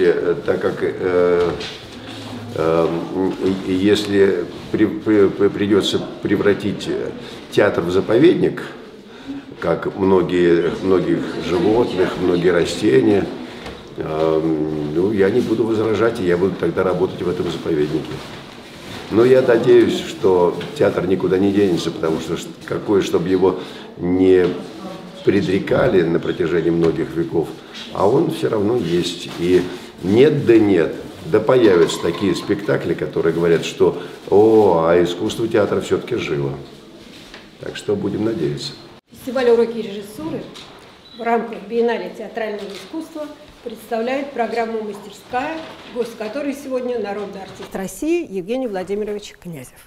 области, э, так как э, э, если при, при, придется превратить театр в заповедник, как многие, многих животных, многие растения, ну, я не буду возражать, и я буду тогда работать в этом заповеднике. Но я надеюсь, что театр никуда не денется, потому что какое, чтобы его не предрекали на протяжении многих веков, а он все равно есть. И нет да нет. Да появятся такие спектакли, которые говорят, что «О, а искусство театра все-таки живо». Так что будем надеяться. Фестиваль «Уроки режиссуры» в рамках биеннале театрального искусства представляет программу «Мастерская», гость которой сегодня народный артист России Евгений Владимирович Князев.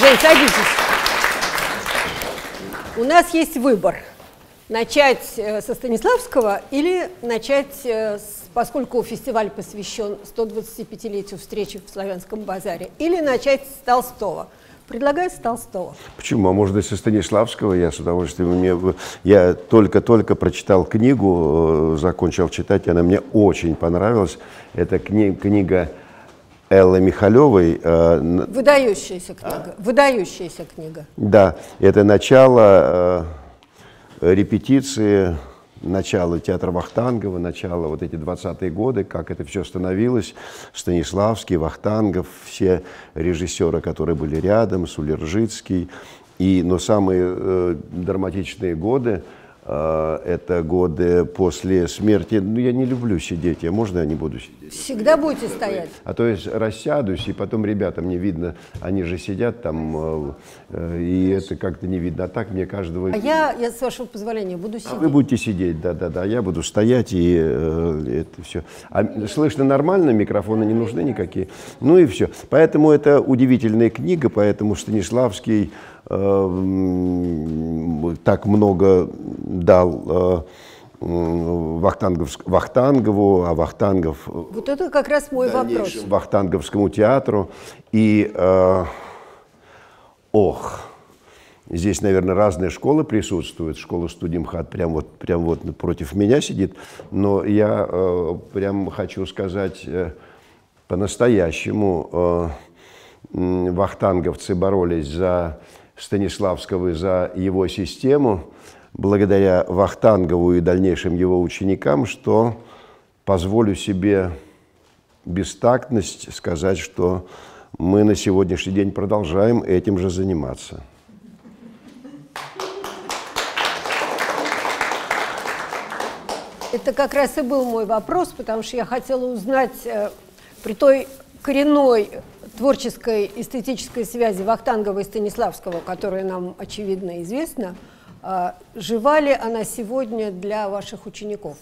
Жень, садитесь. У нас есть выбор – начать э, со Станиславского или начать, э, с, поскольку фестиваль посвящен 125-летию встречи в Славянском базаре, или начать с Толстого? Предлагаю с Толстого. Почему? А может, и со Станиславского я с удовольствием. Мне, я только-только прочитал книгу, э, закончил читать, она мне очень понравилась. Это кни, книга Эллы Михалевой. Выдающаяся книга. А? Выдающаяся книга. Да, это начало репетиции, начало театра Вахтангова, начало вот эти 20-е годы, как это все становилось. Станиславский, Вахтангов, все режиссеры, которые были рядом, Сулержицкий. И, но самые э, драматичные годы э, это годы после смерти. Ну, я не люблю сидеть, я можно я не буду сидеть? Всегда будете стоять. А то есть рассядусь, и потом ребята, мне видно, они же сидят там, э, э, и это как-то не видно. А так мне каждого... А я, я с вашего позволения, буду сидеть. А вы будете сидеть, да-да-да, а я буду стоять, и э, это все. А слышно нормально, микрофоны не нужны никакие. Ну и все. Поэтому это удивительная книга, поэтому Станиславский э, так много дал... Э, Вахтангову, а Вахтангов... Э, вот это как раз мой вопрос. Вахтанговскому театру. И, э, ох, здесь, наверное, разные школы присутствуют. Школа Студимхат прям вот, прям вот против меня сидит. Но я э, прям хочу сказать э, по-настоящему. Э, вахтанговцы боролись за Станиславского и за его систему – благодаря Вахтангову и дальнейшим его ученикам, что позволю себе бестактность сказать, что мы на сегодняшний день продолжаем этим же заниматься. Это как раз и был мой вопрос, потому что я хотела узнать э, при той коренной творческой эстетической связи Вахтангова и Станиславского, которая нам, очевидно, известна, э, а, жива ли она сегодня для ваших учеников?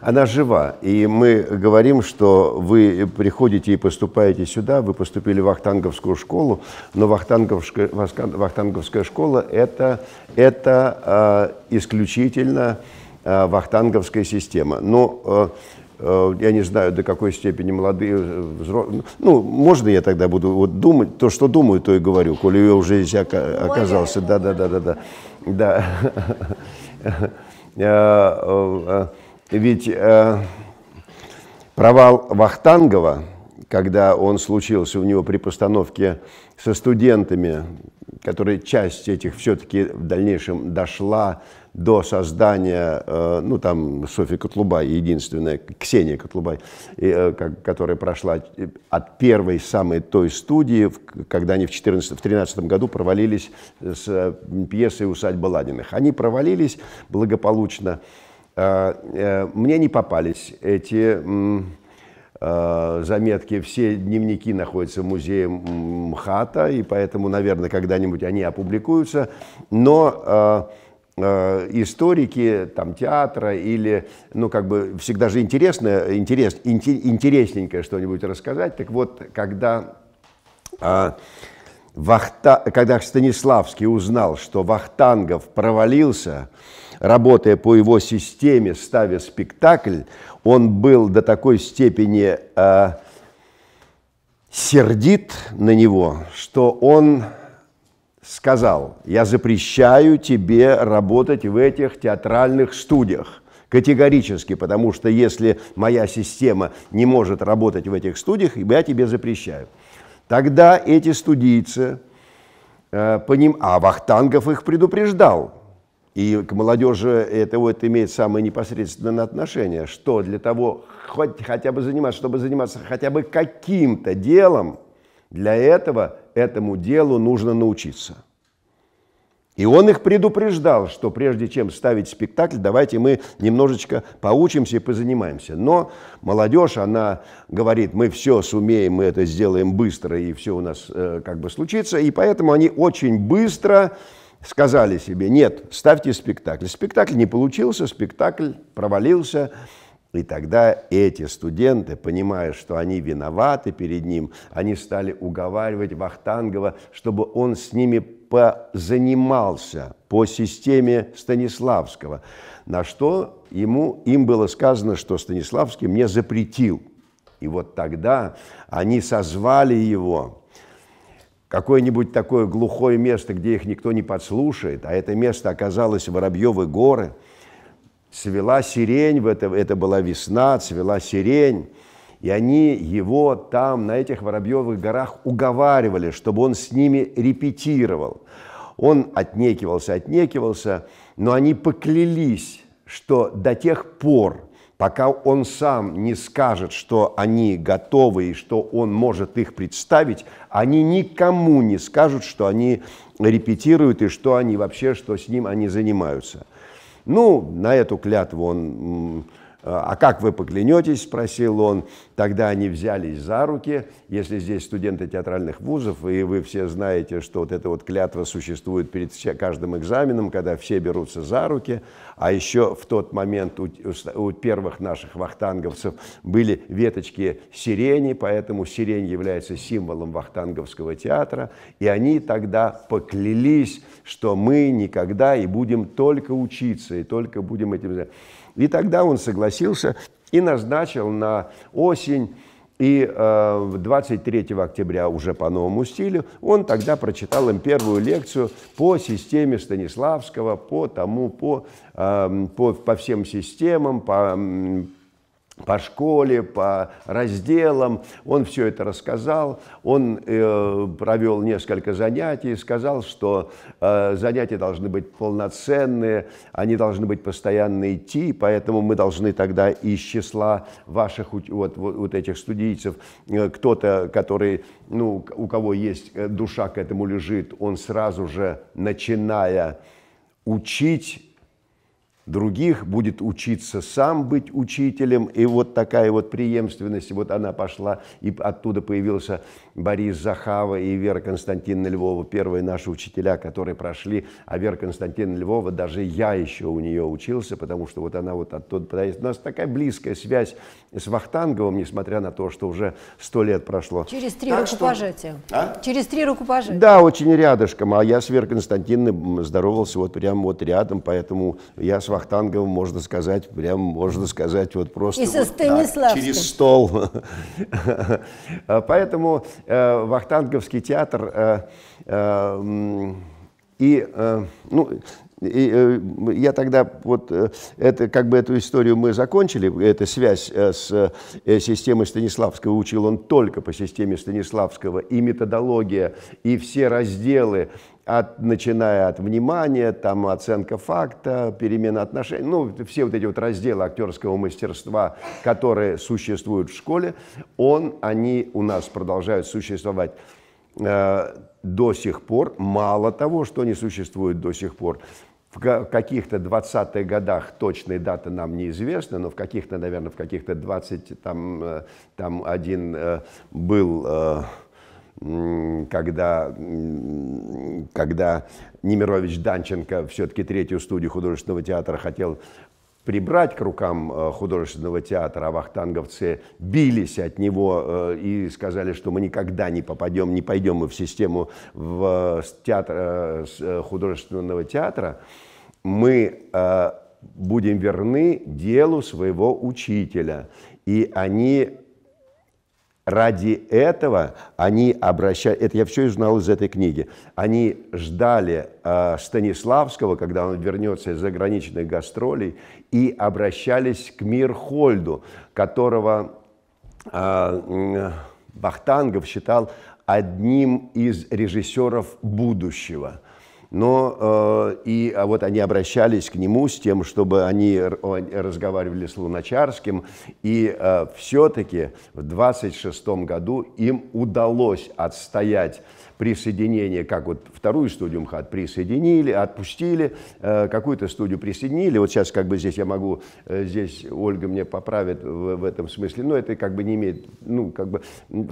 Она жива, и мы говорим, что вы приходите и поступаете сюда, вы поступили в Ахтанговскую школу, но Вахтанговская, Вахтанговская школа – это, это э, исключительно э, Вахтанговская система. Но ну, э, я не знаю, до какой степени молодые, э, взрослые. Ну, можно я тогда буду вот думать, то, что думаю, то и говорю, коли я уже здесь оказался. Да-да-да-да-да. Да. Э, э, ведь э, провал Вахтангова, когда он случился у него при постановке со студентами, которая часть этих все-таки в дальнейшем дошла до создания, э, ну там Софья Котлубай, единственная, Ксения Котлубай, э, которая прошла э, от первой самой той студии, когда они в 2013 в году провалились с пьесой «Усадьба Ладиных». Они провалились благополучно. Мне не попались эти заметки, все дневники находятся в музее МХАТа, и поэтому, наверное, когда-нибудь они опубликуются. Но Э, историки там, театра или, ну, как бы, всегда же интересно, интерес, интересненькое что-нибудь рассказать. Так вот, когда, а, Вахта, когда Станиславский узнал, что Вахтангов провалился, работая по его системе, ставя спектакль, он был до такой степени а, сердит на него, что он сказал, я запрещаю тебе работать в этих театральных студиях. Категорически, потому что если моя система не может работать в этих студиях, я тебе запрещаю. Тогда эти студийцы, э, по ним, а Вахтангов их предупреждал, и к молодежи это вот имеет самое непосредственное отношение, что для того, хоть, хотя бы заниматься, чтобы заниматься хотя бы каким-то делом, для этого этому делу нужно научиться. И он их предупреждал, что прежде чем ставить спектакль, давайте мы немножечко поучимся и позанимаемся. Но молодежь, она говорит, мы все сумеем, мы это сделаем быстро, и все у нас э, как бы случится. И поэтому они очень быстро сказали себе, нет, ставьте спектакль. Спектакль не получился, спектакль провалился. И тогда эти студенты, понимая, что они виноваты перед ним, они стали уговаривать Вахтангова, чтобы он с ними позанимался по системе Станиславского, на что ему, им было сказано, что Станиславский мне запретил. И вот тогда они созвали его, какое-нибудь такое глухое место, где их никто не подслушает, а это место оказалось Воробьевы горы – цвела сирень, в это, это была весна, цвела сирень. И они его там, на этих Воробьевых горах, уговаривали, чтобы он с ними репетировал. Он отнекивался, отнекивался, но они поклялись, что до тех пор, пока он сам не скажет, что они готовы и что он может их представить, они никому не скажут, что они репетируют и что они вообще, что с ним они занимаются. Ну, на эту клятву он «А, «А как вы поклянетесь?» – спросил он. Тогда они взялись за руки. Если здесь студенты театральных вузов, и вы все знаете, что вот эта вот клятва существует перед каждым экзаменом, когда все берутся за руки. А еще в тот момент у, у первых наших вахтанговцев были веточки сирени, поэтому сирень является символом вахтанговского театра. И они тогда поклялись, что мы никогда и будем только учиться, и только будем этим заниматься. И тогда он согласился и назначил на осень и 23 э, октября уже по новому стилю он тогда прочитал им первую лекцию по системе Станиславского, по тому, по, эм, по, по всем системам, по, по школе, по разделам. Он все это рассказал. Он э, провел несколько занятий и сказал, что э, занятия должны быть полноценные, они должны быть постоянно идти, поэтому мы должны тогда из числа ваших вот, вот, вот этих студийцев, э, кто-то, который, ну, у кого есть э, душа к этому лежит, он сразу же, начиная учить других, будет учиться сам быть учителем. И вот такая вот преемственность, вот она пошла, и оттуда появился Борис Захава и Вера Константиновна Львова, первые наши учителя, которые прошли. А Вера Константиновна Львова, даже я еще у нее учился, потому что вот она вот оттуда... У нас такая близкая связь с Вахтанговым, несмотря на то, что уже сто лет прошло. Через три так рукопожатия. Что... А? Через три рукопожатия. Да, очень рядышком. А я с Верой Константиновной здоровался вот прямо вот рядом, поэтому я с Вахтанговым, можно сказать, прям, можно сказать, вот просто... И со вот, Станиславским. через стол. Поэтому э, Вахтанговский театр, э, э, и, э, ну, и, э, я тогда вот э, это как бы эту историю мы закончили, эта связь э, с э, системой Станиславского учил он только по системе Станиславского и методология и все разделы от, начиная от внимания, там оценка факта, перемена отношений, ну, все вот эти вот разделы актерского мастерства, которые существуют в школе, он, они у нас продолжают существовать э, до сих пор, мало того, что они существуют до сих пор, в каких-то 20-х годах точные даты нам неизвестны, но в каких-то, наверное, в каких-то 20, там, э, там один э, был э, когда, когда Немирович Данченко все-таки третью студию художественного театра хотел прибрать к рукам э, художественного театра, а вахтанговцы бились от него э, и сказали, что мы никогда не попадем, не пойдем мы в систему в э, театр, художественного театра, мы будем верны делу своего учителя. И они Ради этого они обращались. это я все узнал из этой книги, они ждали э, Станиславского, когда он вернется из заграничных гастролей, и обращались к Мирхольду, которого э, Бахтангов считал одним из режиссеров будущего – но э, и а вот они обращались к нему с тем, чтобы они разговаривали с Луначарским, и э, все-таки в 26 году им удалось отстоять присоединение, как вот вторую студию МХАТ присоединили, отпустили, э, какую-то студию присоединили. Вот сейчас как бы здесь я могу, э, здесь Ольга мне поправит в, в этом смысле, но это как бы не имеет, ну как бы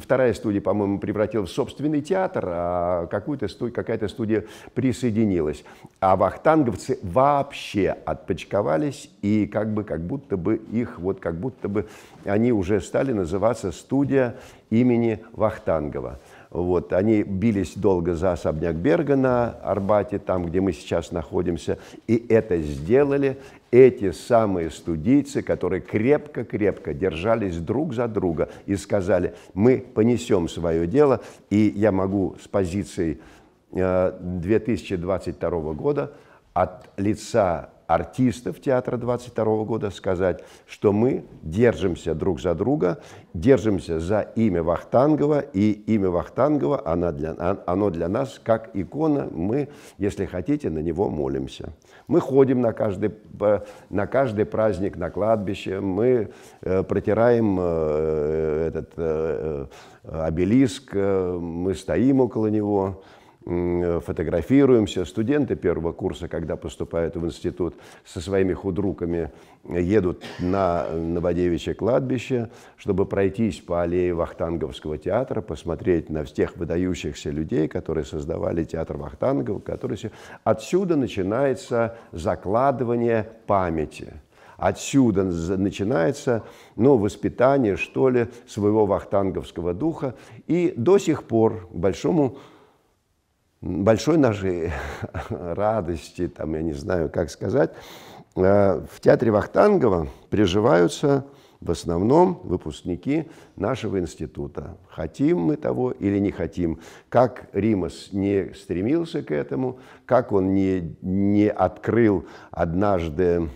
вторая студия, по-моему, превратилась в собственный театр, а какую-то студию, какая-то студия присоединилась. А вахтанговцы вообще отпочковались и как бы как будто бы их вот как будто бы они уже стали называться студия имени Вахтангова. Вот, они бились долго за особняк Берга на Арбате, там, где мы сейчас находимся, и это сделали эти самые студийцы, которые крепко-крепко держались друг за друга и сказали, мы понесем свое дело, и я могу с позиции э, 2022 года от лица артистов театра 22 года сказать, что мы держимся друг за друга, держимся за имя Вахтангова, и имя Вахтангова, оно для, а, оно для нас как икона, мы, если хотите, на него молимся. Мы ходим на каждый, на каждый праздник на кладбище, мы э, протираем э, этот э, обелиск, мы стоим около него, фотографируемся. Студенты первого курса, когда поступают в институт, со своими худруками едут на Новодевичье кладбище, чтобы пройтись по аллее Вахтанговского театра, посмотреть на всех выдающихся людей, которые создавали театр Вахтангова. Который... Отсюда начинается закладывание памяти отсюда начинается ну, воспитание, что ли, своего вахтанговского духа. И до сих пор, к большому большой нашей радости, там, я не знаю, как сказать, э, в театре Вахтангова приживаются в основном выпускники нашего института. Хотим мы того или не хотим. Как Римас не стремился к этому, как он не, не открыл однажды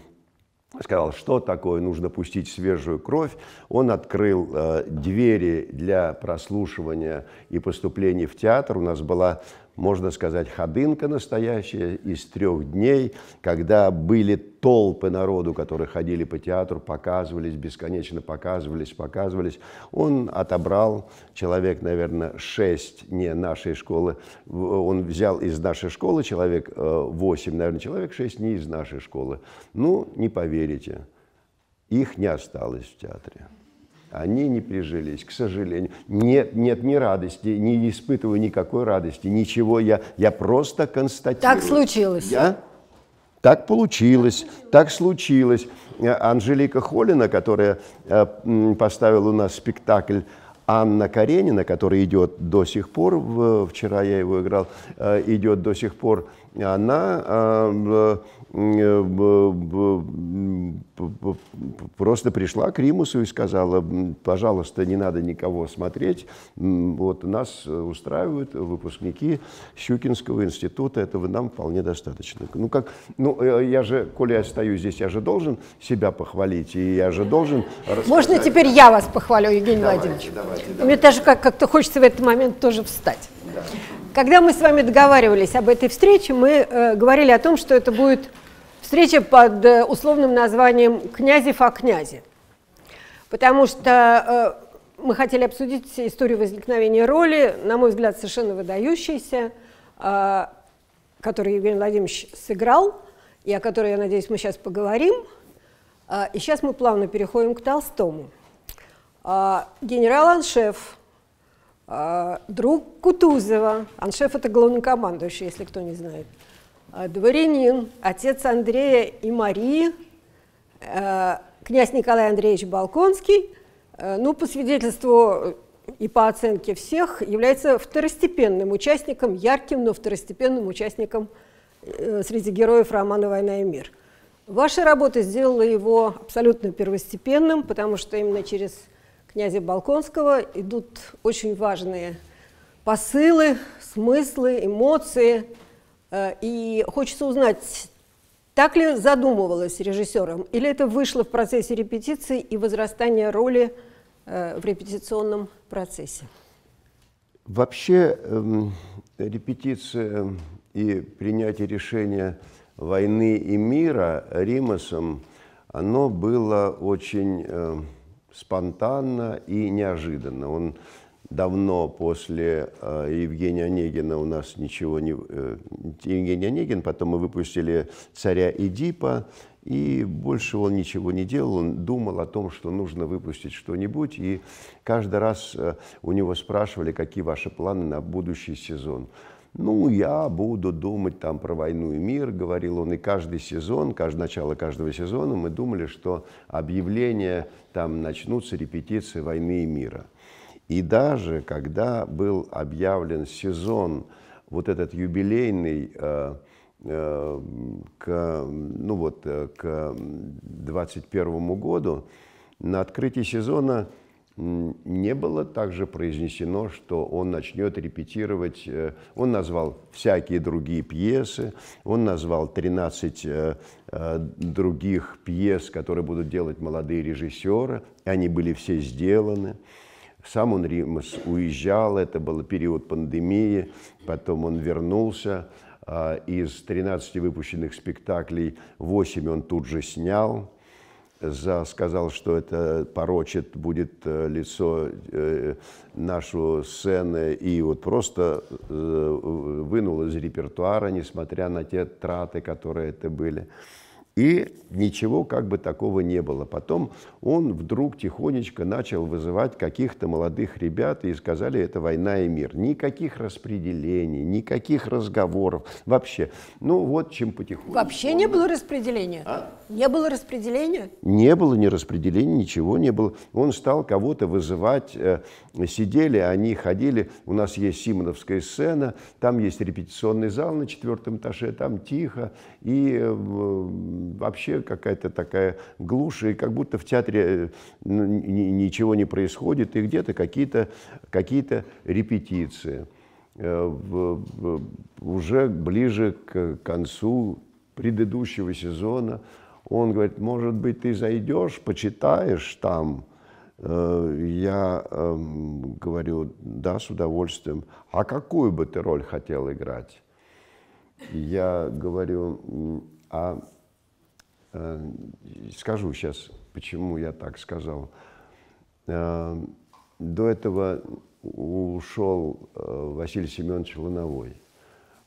сказал, что такое, нужно пустить свежую кровь. Он открыл э, двери для прослушивания и поступления в театр. У нас была можно сказать, ходынка настоящая из трех дней, когда были толпы народу, которые ходили по театру, показывались, бесконечно показывались, показывались. Он отобрал, человек, наверное, шесть не нашей школы, он взял из нашей школы человек э, восемь, наверное, человек шесть не из нашей школы. Ну, не поверите, их не осталось в театре они не прижились, к сожалению. Нет, нет ни радости, не испытываю никакой радости, ничего. Я, я просто констатирую. Так случилось. Я? Так получилось, так случилось. Э, Анжелика Холина, которая э, поставила у нас спектакль Анна Каренина, которая идет до сих пор, вчера я его играл, э, идет до сих пор, она Э, просто пришла к Римусу и сказала, пожалуйста, не надо никого смотреть, вот нас э, устраивают выпускники Щукинского института, этого нам вполне достаточно. Ну, как, ну э, я же, коли я стою здесь, я же должен себя похвалить, и я же должен... Рассказать. Можно теперь я вас похвалю, Евгений давайте, Владимирович? Давайте, давайте, Мне даже как-то хочется в этот момент тоже встать. Да. Когда мы с вами договаривались об этой встрече, мы э, говорили о том, что это будет встреча под э, условным названием «Князев о князе», потому что э, мы хотели обсудить историю возникновения роли, на мой взгляд, совершенно выдающейся, э, которую Евгений Владимирович сыграл, и о которой, я надеюсь, мы сейчас поговорим. Э, и сейчас мы плавно переходим к Толстому. Э, генерал Аншеф – а, друг Кутузова, аншеф это главнокомандующий, если кто не знает, а, дворянин, отец Андрея и Марии, а, князь Николай Андреевич Балконский, ну, по свидетельству и по оценке всех, является второстепенным участником, ярким, но второстепенным участником э, среди героев романа «Война и мир». Ваша работа сделала его абсолютно первостепенным, потому что именно через князя Балконского идут очень важные посылы, смыслы, эмоции. Э, и хочется узнать, так ли задумывалось режиссером, или это вышло в процессе репетиции и возрастания роли э, в репетиционном процессе? Вообще эм, репетиция и принятие решения войны и мира Римасом, оно было очень эм, спонтанно и неожиданно. Он давно после э, Евгения Онегина у нас ничего не... Э, Евгений Онегин, потом мы выпустили «Царя Эдипа», и больше он ничего не делал, он думал о том, что нужно выпустить что-нибудь, и каждый раз э, у него спрашивали, какие ваши планы на будущий сезон. Ну, я буду думать там про войну и мир, говорил он, и каждый сезон, каждое начало каждого сезона мы думали, что объявления там начнутся репетиции войны и мира. И даже когда был объявлен сезон, вот этот юбилейный, э, э, к, ну вот, э, к 21 году, на открытии сезона не было также произнесено, что он начнет репетировать. Э, он назвал всякие другие пьесы, он назвал 13 э, э, других пьес, которые будут делать молодые режиссеры. Они были все сделаны. Сам он Римас уезжал, это был период пандемии, потом он вернулся. Из 13 выпущенных спектаклей 8 он тут же снял – за, сказал, что это порочит будет э, лицо э, нашу сцены, и вот просто э, вынул из репертуара, несмотря на те траты, которые это были. И ничего как бы такого не было. Потом он вдруг тихонечко начал вызывать каких-то молодых ребят и сказали, это война и мир. Никаких распределений, никаких разговоров вообще. Ну вот чем потихоньку. Вообще не было распределения? А? Не было распределения? Не было ни распределения, ничего не было. Он стал кого-то вызывать. Э, сидели они, ходили. У нас есть Симоновская сцена, там есть репетиционный зал на четвертом этаже, там тихо. И э, вообще какая-то такая глушь, и как будто в театре э, ну, ничего не происходит, и где-то какие-то какие, -то, какие -то репетиции. Э, уже ближе к концу предыдущего сезона он говорит, может быть, ты зайдешь, почитаешь там. Э, я эм, говорю, да, с удовольствием. А какую бы ты роль хотел играть? Я говорю, а Э, скажу сейчас, почему я так сказал. Э, до этого ушел э, Василий Семенович Лановой.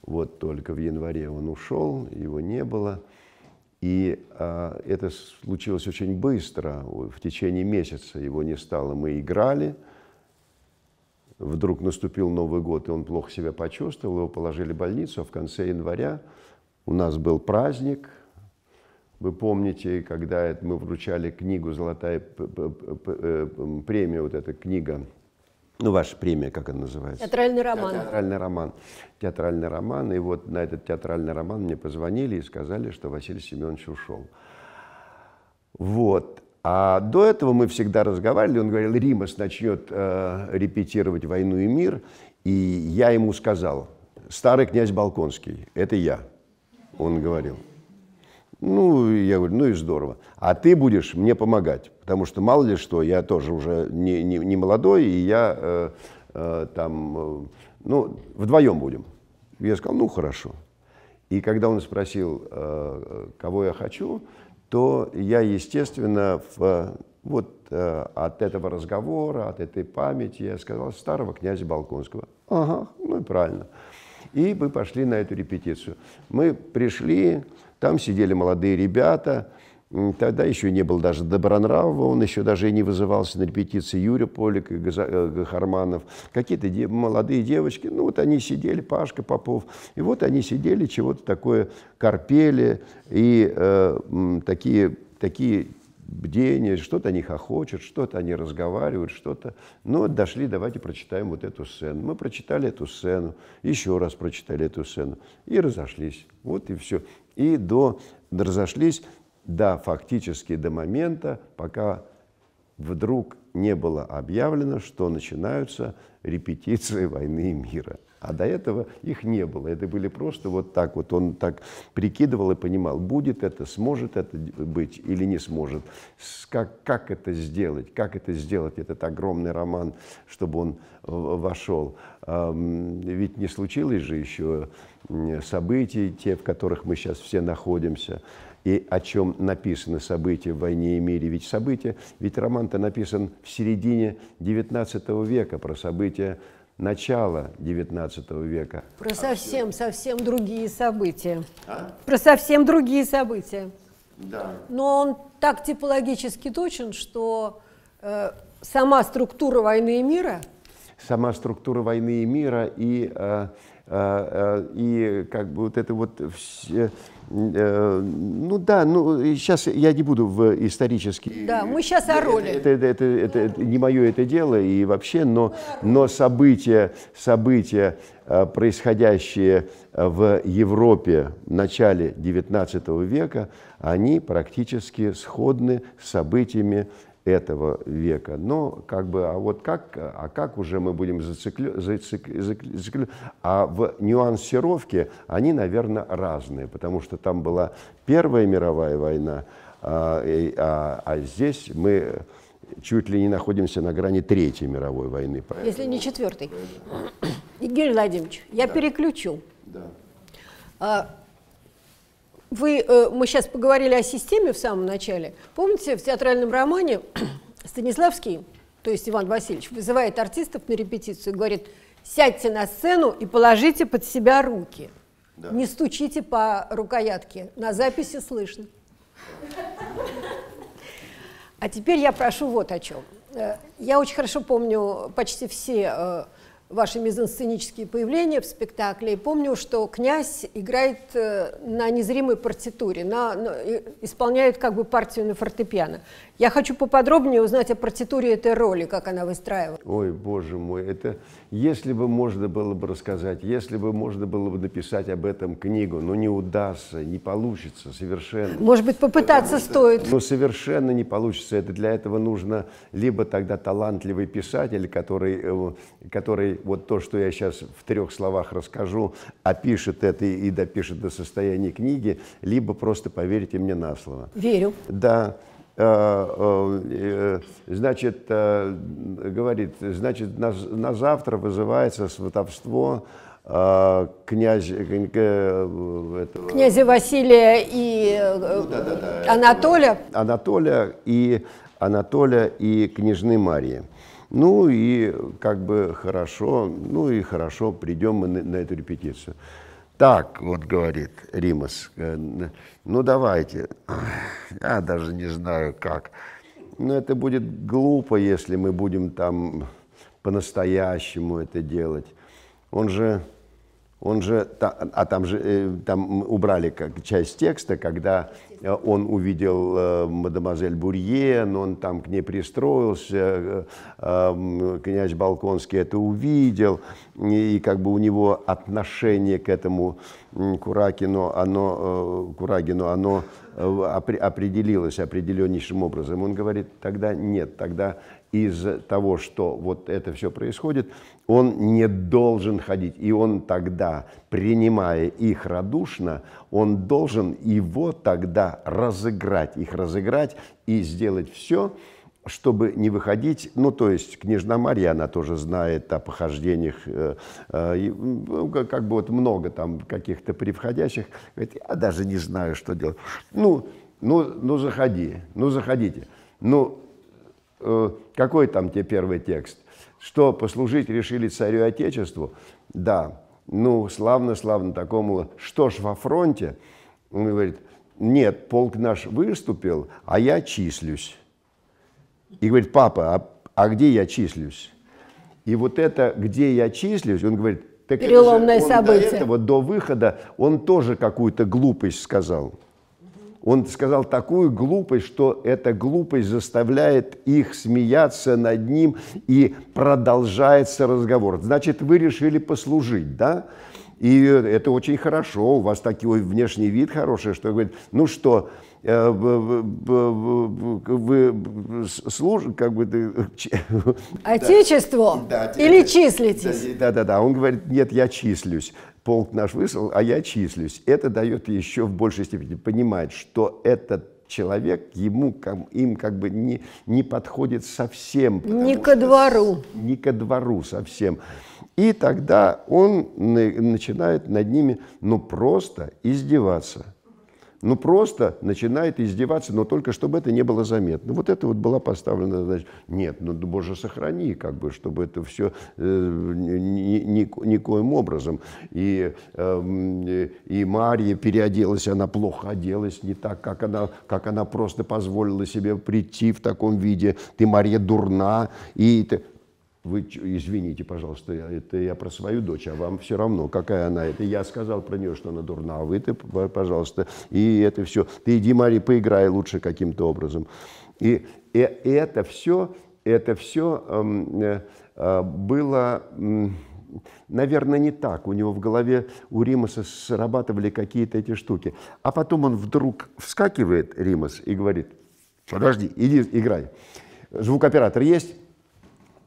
Вот только в январе он ушел, его не было. И а, это случилось очень быстро, в течение месяца его не стало. Мы играли, вдруг наступил Новый год, и он плохо себя почувствовал, его положили в больницу, а в конце января у нас был праздник – вы помните, когда мы вручали книгу «Золотая э, премия», вот эта книга, ну, ваша премия, как она называется? Театральный роман. Театральный роман. Театральный роман. И вот на этот театральный роман мне позвонили и сказали, что Василий Семенович ушел. Вот. А до этого мы всегда разговаривали. Он говорил, Римас начнет э, репетировать «Войну и мир». И я ему сказал, старый князь Балконский, это я, он говорил. Ну, я говорю, ну и здорово. А ты будешь мне помогать, потому что мало ли что, я тоже уже не, не, не молодой, и я э, э, там, э, ну, вдвоем будем. Я сказал, ну, хорошо. И когда он спросил, э, кого я хочу, то я, естественно, в, вот э, от этого разговора, от этой памяти, я сказал, старого князя Балконского. Ага, ну и правильно. И мы пошли на эту репетицию. Мы пришли, там сидели молодые ребята, Тогда еще не был даже Добронравова, он еще даже и не вызывался на репетиции Юрия Полик и Гахарманов. Э, Какие-то де- молодые девочки, ну вот они сидели, Пашка Попов, и вот они сидели, чего-то такое корпели, и э, такие, такие бдения, что-то они хохочут, что-то они разговаривают, что-то. Ну вот дошли, давайте прочитаем вот эту сцену. Мы прочитали эту сцену, еще раз прочитали эту сцену, и разошлись. Вот и все и до, разошлись до фактически до момента, пока вдруг не было объявлено, что начинаются репетиции войны и мира. А до этого их не было. Это были просто вот так вот. Он так прикидывал и понимал, будет это, сможет это быть или не сможет. Как, как это сделать? Как это сделать, этот огромный роман, чтобы он э, вошел? Ведь не случилось же еще событий, те, в которых мы сейчас все находимся, и о чем написаны события в «Войне и мире». Ведь события, ведь роман-то написан в середине XIX века про события начала XIX века. Про совсем, совсем другие события. А? Про совсем другие события. Да. Но он так типологически точен, что э, сама структура «Войны и мира» Сама структура «Войны и мира» и э, а, а, и как бы вот это вот все, э, э, ну да, ну сейчас э, я не буду в исторический Да, мы сейчас о роли. Это, это, это, это, это не мое это дело и вообще, но, но события, события, а, происходящие в Европе в начале XIX века, они практически сходны с событиями этого века. Но как бы, а вот как, а как уже мы будем зацикли, зацикли, зацикли, а в нюансировке они, наверное, разные, потому что там была Первая мировая война, а, а, а здесь мы чуть ли не находимся на грани Третьей мировой войны. Поэтому... Если не четвертой. Игорь Владимирович, я да. переключу. Да. А, вы, э, мы сейчас поговорили о системе в самом начале. Помните, в театральном романе Станиславский, то есть Иван Васильевич, вызывает артистов на репетицию и говорит, сядьте на сцену и положите под себя руки. Да. Не стучите по рукоятке, на записи слышно. А теперь я прошу вот о чем. Э, я очень хорошо помню почти все э, ваши мизансценические появления в спектакле. И помню, что князь играет э, на незримой партитуре, на, на, исполняет как бы партию на фортепиано. Я хочу поподробнее узнать о партитуре этой роли, как она выстраивалась. Ой, боже мой, это если бы можно было бы рассказать, если бы можно было бы написать об этом книгу, но ну, не удастся, не получится совершенно. Может быть, попытаться Потому стоит. Что, ну, совершенно не получится. Это для этого нужно либо тогда талантливый писатель, который, э, который вот то, что я сейчас в трех словах расскажу, опишет это и допишет до состояния книги, либо просто поверите мне на слово. Верю. Да э, э, э, значит, говорит, значит, на, на завтра вызывается сватовство князь, этого, князя Василия и ну, да, да, да, Анатолия. Анатолия и Анатолия и княжны Марии. Ну и как бы хорошо, ну и хорошо, придем мы на, на эту репетицию. Так, вот говорит Римас, э, ну давайте, я даже не знаю как. Но ну это будет глупо, если мы будем там по-настоящему это делать. Он же он же, а там же э, там убрали как часть текста, когда э, он увидел э, мадемуазель Бурье, но он там к ней пристроился, эм, князь Балконский это увидел, и как бы у него отношение к этому Куракину, оно, Курагину, оно определилось определеннейшим образом. Он говорит, тогда нет, тогда из того, что вот это все происходит, он не должен ходить. И он тогда, принимая их радушно, он должен его тогда разыграть, их разыграть и сделать все, чтобы не выходить, ну, то есть княжна Марья, она тоже знает о похождениях, э, э, ну, как, бы вот много там каких-то превходящих. говорит, я даже не знаю, что делать. Ну, ну, ну, заходи, ну, заходите. Ну, Э, какой там те первый текст? Что послужить решили царю Отечеству? Да, ну, славно, славно такому. Что ж во фронте? Он говорит, нет, полк наш выступил, а я числюсь. И говорит, папа, а, а где я числюсь? И вот это, где я числюсь, он говорит, так Переломное это же, он событие. До этого, до выхода, он тоже какую-то глупость сказал он сказал такую глупость, что эта глупость заставляет их смеяться над ним, и продолжается разговор. Значит, вы решили послужить, да? И это очень хорошо, у вас такой внешний вид хороший, что говорит, ну что, э, вы служите, как бы... Отечество? Да, или числитесь? Да, да, да. Он говорит, нет, я числюсь полк наш вышел, а я числюсь. Это дает еще в большей степени понимать, что этот человек ему как, им как бы не не подходит совсем не ко двору не ко двору совсем и тогда он начинает над ними ну просто издеваться ну просто начинает издеваться, но только чтобы это не было заметно. Ну, вот это вот была поставлена, значит, нет, ну, боже, сохрани, как бы, чтобы это все э, ни, ни, никоим образом. И, э, и Марья переоделась, она плохо оделась, не так, как она, как она просто позволила себе прийти в таком виде. Ты, Мария дурна. И ты, вы извините, пожалуйста, это я про свою дочь, а вам все равно, какая она. Это я сказал про нее, что она дурна, а вы-то, пожалуйста, и это все. Ты иди, Мари, поиграй лучше каким-то образом. И, и это все, это все эм, э, э, было, э, наверное, не так. У него в голове, у Римаса срабатывали какие-то эти штуки. А потом он вдруг вскакивает, Римас, и говорит, подожди, иди играй. Звукоператор есть?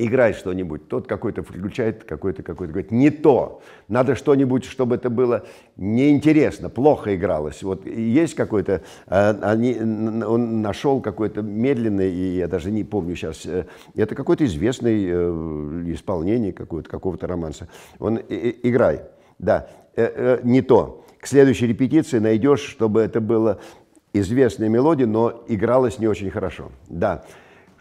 играй что-нибудь. Тот какой-то включает, какой-то какой-то говорит, не то. Надо что-нибудь, чтобы это было неинтересно, плохо игралось. Вот есть какой-то, э, они, он нашел какой-то медленный, и я даже не помню сейчас, э, это какой-то известный э, исполнение какого-то какого то романса. Он играй, да, не то. К следующей репетиции найдешь, чтобы это было известная мелодия, но игралась не очень хорошо. Да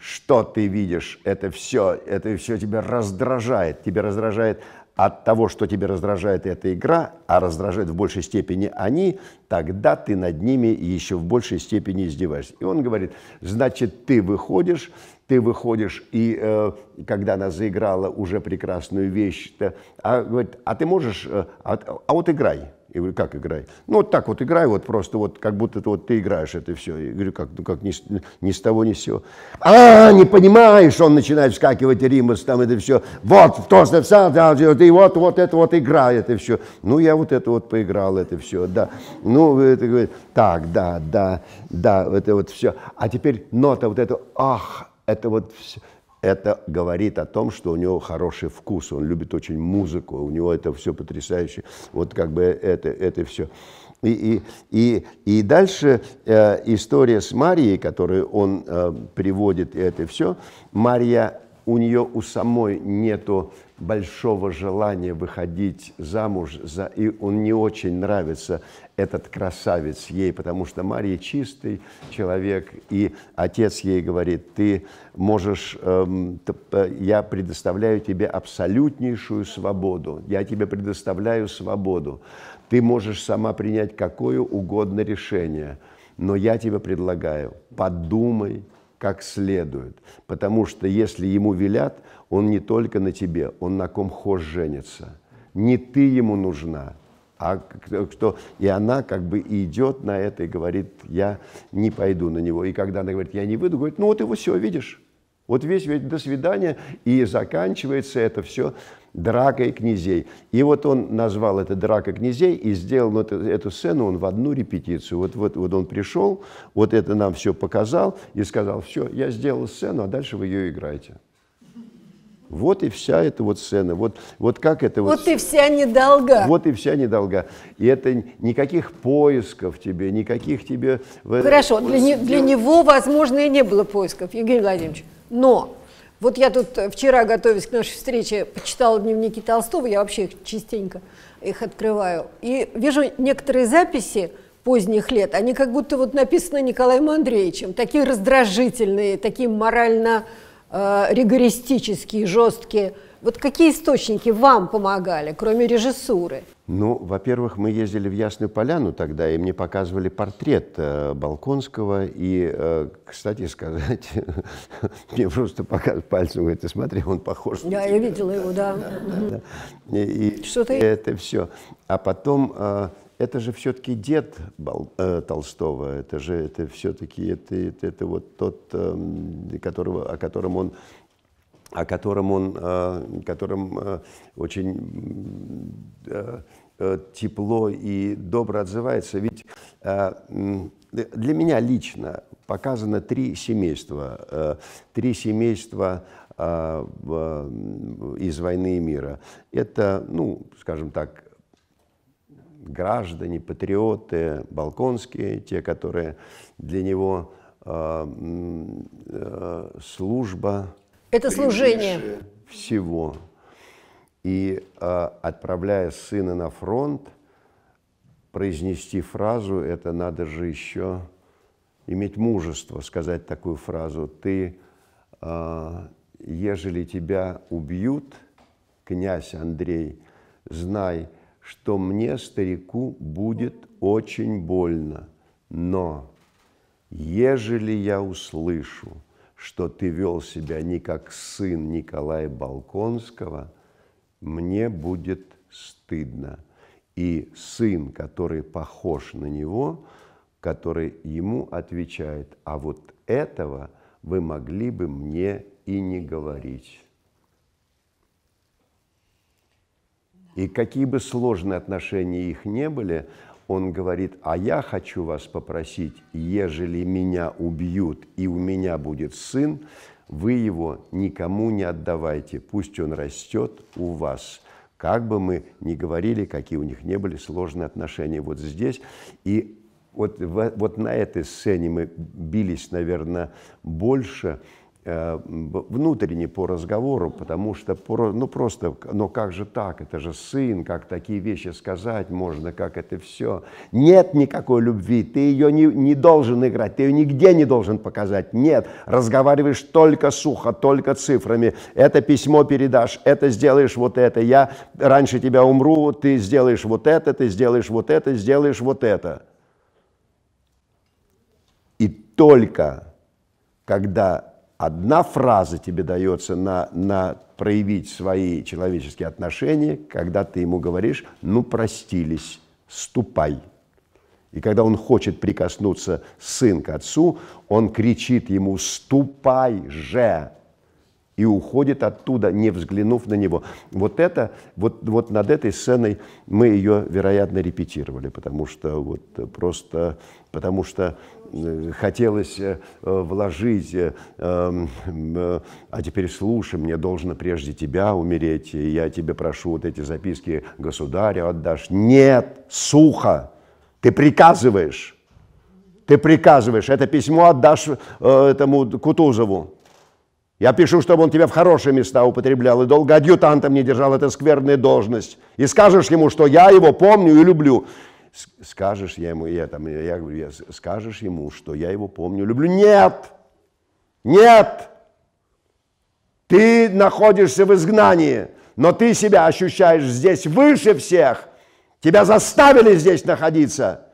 что ты видишь, это все, это все тебя раздражает. Тебе раздражает от того, что тебе раздражает эта игра, а раздражает в большей степени они, тогда ты над ними еще в большей степени издеваешься. И он говорит, значит, ты выходишь, ты выходишь, и э, когда она заиграла уже прекрасную вещь, ты, а, говорит, а ты можешь, э, а, а вот играй, и говорю, как играй? Ну, вот так вот играй, вот просто вот, как будто вот ты играешь это все. Я говорю, как, ну, как ни, ни с того, ни с сего. А, не понимаешь, он начинает вскакивать, Римас, там это все. Вот, то и вот, вот это вот игра, это все. Ну, я вот это вот поиграл, это все, да. Ну, это говорит, так, да, да, да, это вот все. А теперь нота вот эта, ах, это вот все это говорит о том, что у него хороший вкус, он любит очень музыку, у него это все потрясающе, вот как бы это, это все. И, и, и, и дальше э, история с Марией, которую он э, приводит, это все. Мария, у нее у самой нету большого желания выходить замуж за... И он не очень нравится, этот красавец ей, потому что Мария чистый человек, и отец ей говорит, ты можешь, эм, э, я предоставляю тебе абсолютнейшую свободу, я тебе предоставляю свободу, ты можешь сама принять какое угодно решение, но я тебе предлагаю, подумай как следует, потому что если ему велят, он не только на тебе, он на ком хошь женится. Не ты ему нужна, а кто, и она как бы идет на это и говорит, я не пойду на него. И когда она говорит, я не выйду, говорит, ну вот его все, видишь. Вот весь, ведь до свидания, и заканчивается это все дракой князей. И вот он назвал это дракой князей и сделал эту, эту сцену он в одну репетицию. Вот, вот, вот он пришел, вот это нам все показал и сказал, все, я сделал сцену, а дальше вы ее играете. Вот и вся эта вот сцена. Вот, вот как это вот... Вот и вся недолга. Вот и вся недолга. И это никаких поисков тебе, никаких тебе... Э, Хорошо, для, не, для него, возможно, и не было поисков, Евгений Владимирович. Но вот я тут э, вчера, готовясь к нашей встрече, почитала дневники Толстого, я вообще их частенько их открываю, и вижу некоторые записи поздних лет, они как будто вот написаны Николаем Андреевичем, такие раздражительные, такие морально э, ригористические, жесткие. Вот какие источники вам помогали, кроме режиссуры? Ну, во-первых, мы ездили в Ясную Поляну тогда, и мне показывали портрет э, Балконского. И, э, кстати сказать, мне просто показывают пальцем, говорит, смотри, он похож да, на Да, я видела его, да. И, Что ты... Это все. А потом... Э, это же все-таки дед э, Толстого, это же это все-таки это, это, это вот тот, эм, которого, о котором он о котором он, э, которым э, очень тепло и добро отзывается. Ведь для меня лично показано три семейства, три семейства из «Войны и мира». Это, ну, скажем так, граждане, патриоты балконские, те, которые для него э, э, служба. Это служение. Всего. И э, отправляя сына на фронт, произнести фразу, это надо же еще иметь мужество сказать такую фразу. Ты, э, ежели тебя убьют, князь Андрей, знай, что мне, старику, будет очень больно, но ежели я услышу, что ты вел себя не как сын Николая Балконского, мне будет стыдно. И сын, который похож на него, который ему отвечает, а вот этого вы могли бы мне и не говорить. И какие бы сложные отношения их не были, он говорит, а я хочу вас попросить, ежели меня убьют и у меня будет сын, вы его никому не отдавайте, пусть он растет у вас. Как бы мы ни говорили, какие у них не были сложные отношения вот здесь. И вот, вот на этой сцене мы бились, наверное, больше – Э, внутренне по разговору, потому что, ну просто, но как же так, это же сын, как такие вещи сказать можно, как это все. Нет никакой любви, ты ее не, не должен играть, ты ее нигде не должен показать, нет. Разговариваешь только сухо, только цифрами, это письмо передашь, это сделаешь вот это, я раньше тебя умру, ты сделаешь вот это, ты сделаешь вот это, сделаешь вот это. И только когда одна фраза тебе дается на, на проявить свои человеческие отношения, когда ты ему говоришь, ну простились, ступай. И когда он хочет прикоснуться сын к отцу, он кричит ему «ступай же!» и уходит оттуда, не взглянув на него. Вот, это, вот, вот над этой сценой мы ее, вероятно, репетировали, потому что, вот, просто, потому что Э, хотелось э, вложить, э, эм, а теперь слушай, мне должно прежде тебя умереть, я тебе прошу вот эти записки государю отдашь. Нет, сухо, ты приказываешь, ты приказываешь, это письмо отдашь этому Кутузову. Я пишу, чтобы он тебя в хорошие места употреблял и долго адъютантом не держал, это скверная должность. И скажешь ему, что я его помню и люблю скажешь ему, я там, я говорю, я, скажешь ему, что я его помню, люблю. Нет! Нет! Ты находишься в изгнании, но ты себя ощущаешь здесь выше всех. Тебя заставили здесь находиться.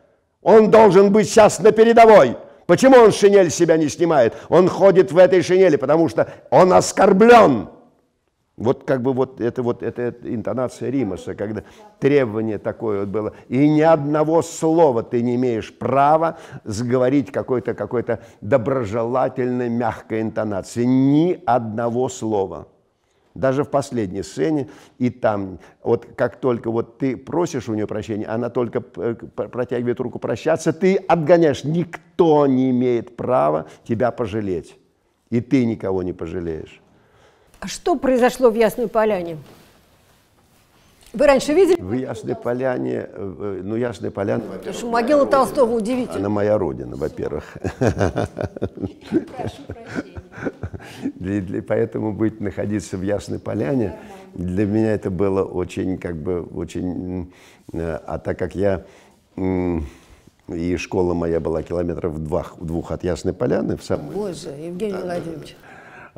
Он должен быть сейчас на передовой. Почему он шинель себя не снимает? Он ходит в этой шинели, потому что он оскорблен. Вот как бы вот это вот это, это интонация Римаса, когда требование такое вот было. И ни одного слова ты не имеешь права сговорить какой-то какой, -то, какой -то доброжелательной, мягкой интонации. Ни одного слова. Даже в последней сцене, и там, вот как только вот ты просишь у нее прощения, она только э, протягивает руку прощаться, ты отгоняешь. Никто не имеет права тебя пожалеть. И ты никого не пожалеешь. А Что произошло в Ясной Поляне? Вы раньше видели? В Ясной Поляне, э, э, ну Ясной поляне. Потому что могила Толстого удивительна. Она моя родина, во-первых. Для, поэтому быть находиться в Ясной Поляне для меня это было очень, как бы, очень. Э, а так как я и школа моя была километров в двух, двух от Ясной Поляны в самой. Боже, Евгений Владимирович.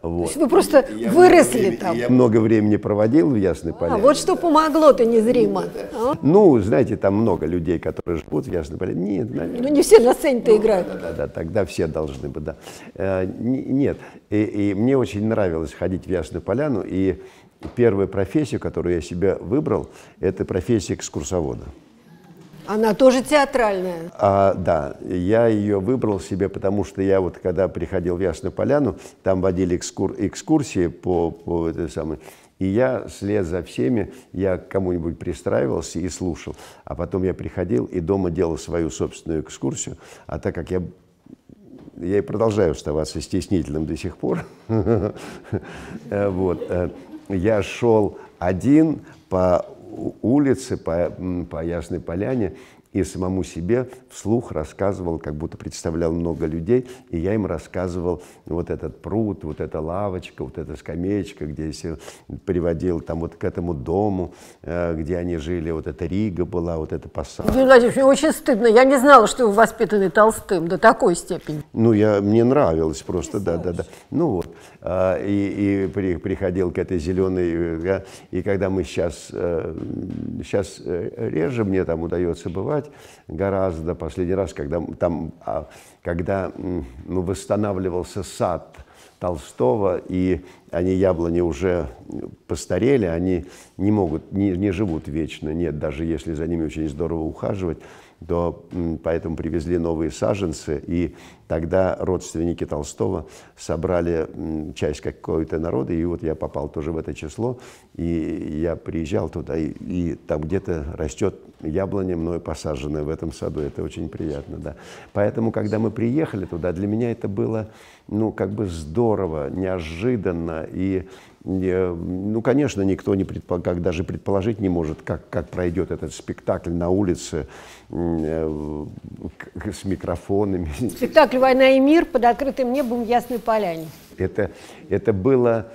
Вот. То есть вы просто я выросли много, там. Я много времени проводил в Ясной а, Поляне. А вот что помогло-то незримо. Ну, а? Ну, знаете, там много людей, которые живут в Ясной Поляне. Нет, наверное. Ну, не все на сцене-то ну, играют. Да, да, да, тогда все должны бы, да. Э, нет, и, и мне очень нравилось ходить в Ясную Поляну, и первая профессия, которую я себе выбрал, это профессия экскурсовода. Она тоже театральная. А, да, я ее выбрал себе, потому что я вот когда приходил в Ясную Поляну, там водили экскур, экскурсии по, по этой самой, и я след за всеми, я к кому-нибудь пристраивался и слушал. А потом я приходил и дома делал свою собственную экскурсию. А так как я я и продолжаю оставаться стеснительным до сих пор. Вот. Э, я шел один по улице, по, по Ясной Поляне, и самому себе вслух рассказывал, как будто представлял много людей, и я им рассказывал вот этот пруд, вот эта лавочка, вот эта скамеечка, где я себя приводил там вот к этому дому, э, где они жили, вот эта Рига была, вот эта посада. Юрий Владимирович, мне очень стыдно, я не знала, что вы воспитаны Толстым до такой степени. Ну, я, мне нравилось просто, да-да-да. Ну вот, а, и, и при, приходил к этой зеленой. Э, и когда мы сейчас, сейчас э, э, реже мне там удается бывать, гораздо последний раз, когда, там, а, когда ну, восстанавливался сад Толстого, и они, яблони, уже постарели, они не могут, не, не живут вечно, нет, даже если за ними очень здорово ухаживать, до, поэтому привезли новые саженцы, и тогда родственники Толстого собрали часть какого-то народа, и вот я попал тоже в это число, и я приезжал туда, и, и там где-то растет яблоня мной посаженная в этом саду, это очень приятно, да. Поэтому, когда мы приехали туда, для меня это было, ну, как бы здорово, неожиданно, и Эм, ну, конечно, никто не предпо... как даже предположить не может, как, как пройдет этот спектакль на улице э, с микрофонами. Спектакль «Война и мир» под открытым небом в Ясной Поляне. Это, это было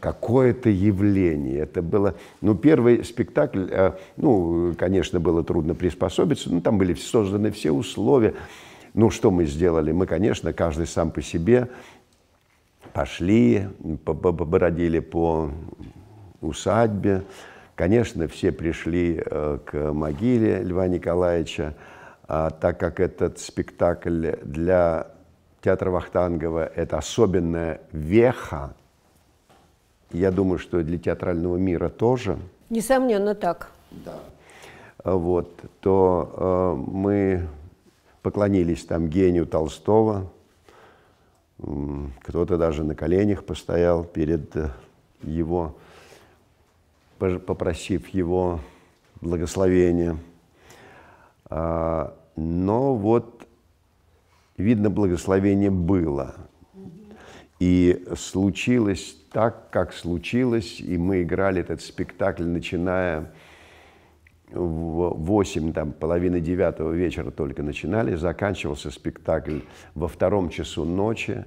какое-то явление. Это было, ну, первый спектакль, э, ну, конечно, было трудно приспособиться, но там были созданы все условия. Ну, что мы сделали? Мы, конечно, каждый сам по себе пошли, побродили по усадьбе. Конечно, все пришли э, к могиле Льва Николаевича, а так как этот спектакль для театра Вахтангова – это особенная веха, я думаю, что для театрального мира тоже. Несомненно, так. Да. Э, вот, то э, мы поклонились там гению Толстого – кто-то даже на коленях постоял перед э, его, попросив его благословения. А, но вот, видно, благословение было. И случилось так, как случилось, и мы играли этот спектакль, начиная в 8, там, половины девятого вечера только начинали, заканчивался спектакль во втором часу ночи.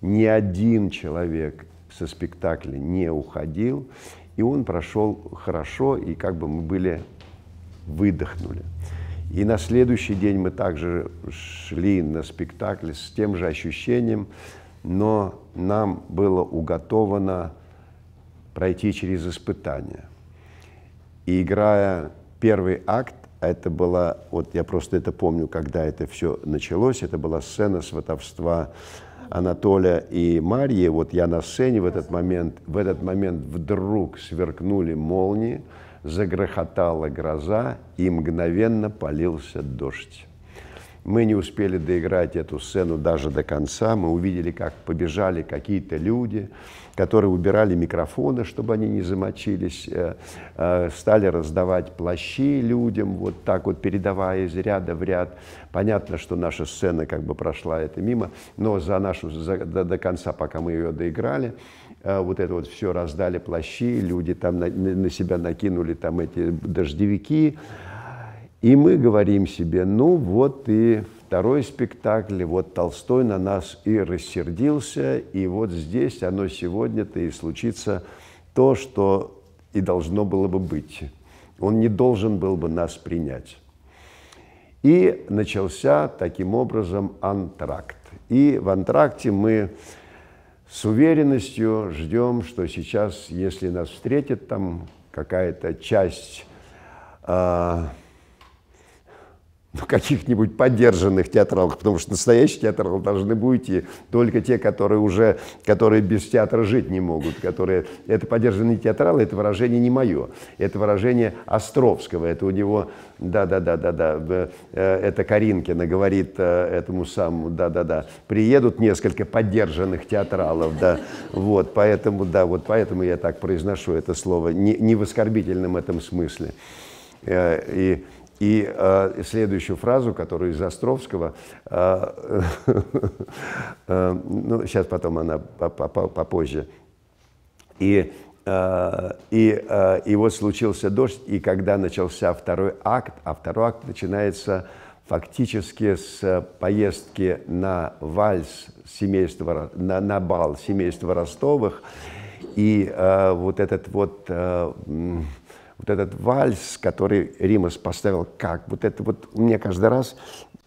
Ни один человек со спектакля не уходил, и он прошел хорошо, и как бы мы были, выдохнули. И на следующий день мы также шли на спектакль с тем же ощущением, но нам было уготовано пройти через испытания. И играя первый акт а это была, вот я просто это помню, когда это все началось, это была сцена сватовства Анатолия и Марьи. Вот я на сцене в этот момент, в этот момент вдруг сверкнули молнии, загрохотала гроза и мгновенно полился дождь. Мы не успели доиграть эту сцену даже до конца. Мы увидели, как побежали какие-то люди, которые убирали микрофоны, чтобы они не замочились, э, э, стали раздавать плащи людям, вот так вот передавая из ряда в ряд. Понятно, что наша сцена как бы прошла это мимо, но за нашу, за, до, до конца, пока мы ее доиграли, э, вот это вот все раздали плащи, люди там на, на себя накинули там эти дождевики, и мы говорим себе, ну вот и второй спектакль, вот Толстой на нас и рассердился, и вот здесь оно сегодня-то и случится то, что и должно было бы быть. Он не должен был бы нас принять. И начался таким образом антракт. И в антракте мы с уверенностью ждем, что сейчас, если нас встретит там какая-то часть а, ну, каких-нибудь поддержанных театралов, потому что настоящие театралы должны будут только те, которые уже, которые без театра жить не могут, которые, это поддержанные театралы, это выражение не мое, это выражение Островского, это у него, да-да-да-да-да, э, это Каринкина говорит э, этому самому, да-да-да, приедут несколько поддержанных театралов, да, вот, поэтому, да, вот поэтому я так произношу это слово, не, не в оскорбительном этом смысле. Э, и и э, следующую фразу, которую из Островского, э, э, ну, сейчас потом она попозже. И, э, и, э, и вот случился дождь, и когда начался второй акт, а второй акт начинается фактически с поездки на вальс семейства, на, на бал семейства Ростовых, и э, вот этот вот... Э, вот этот вальс, который Римас поставил как, вот это вот у меня каждый раз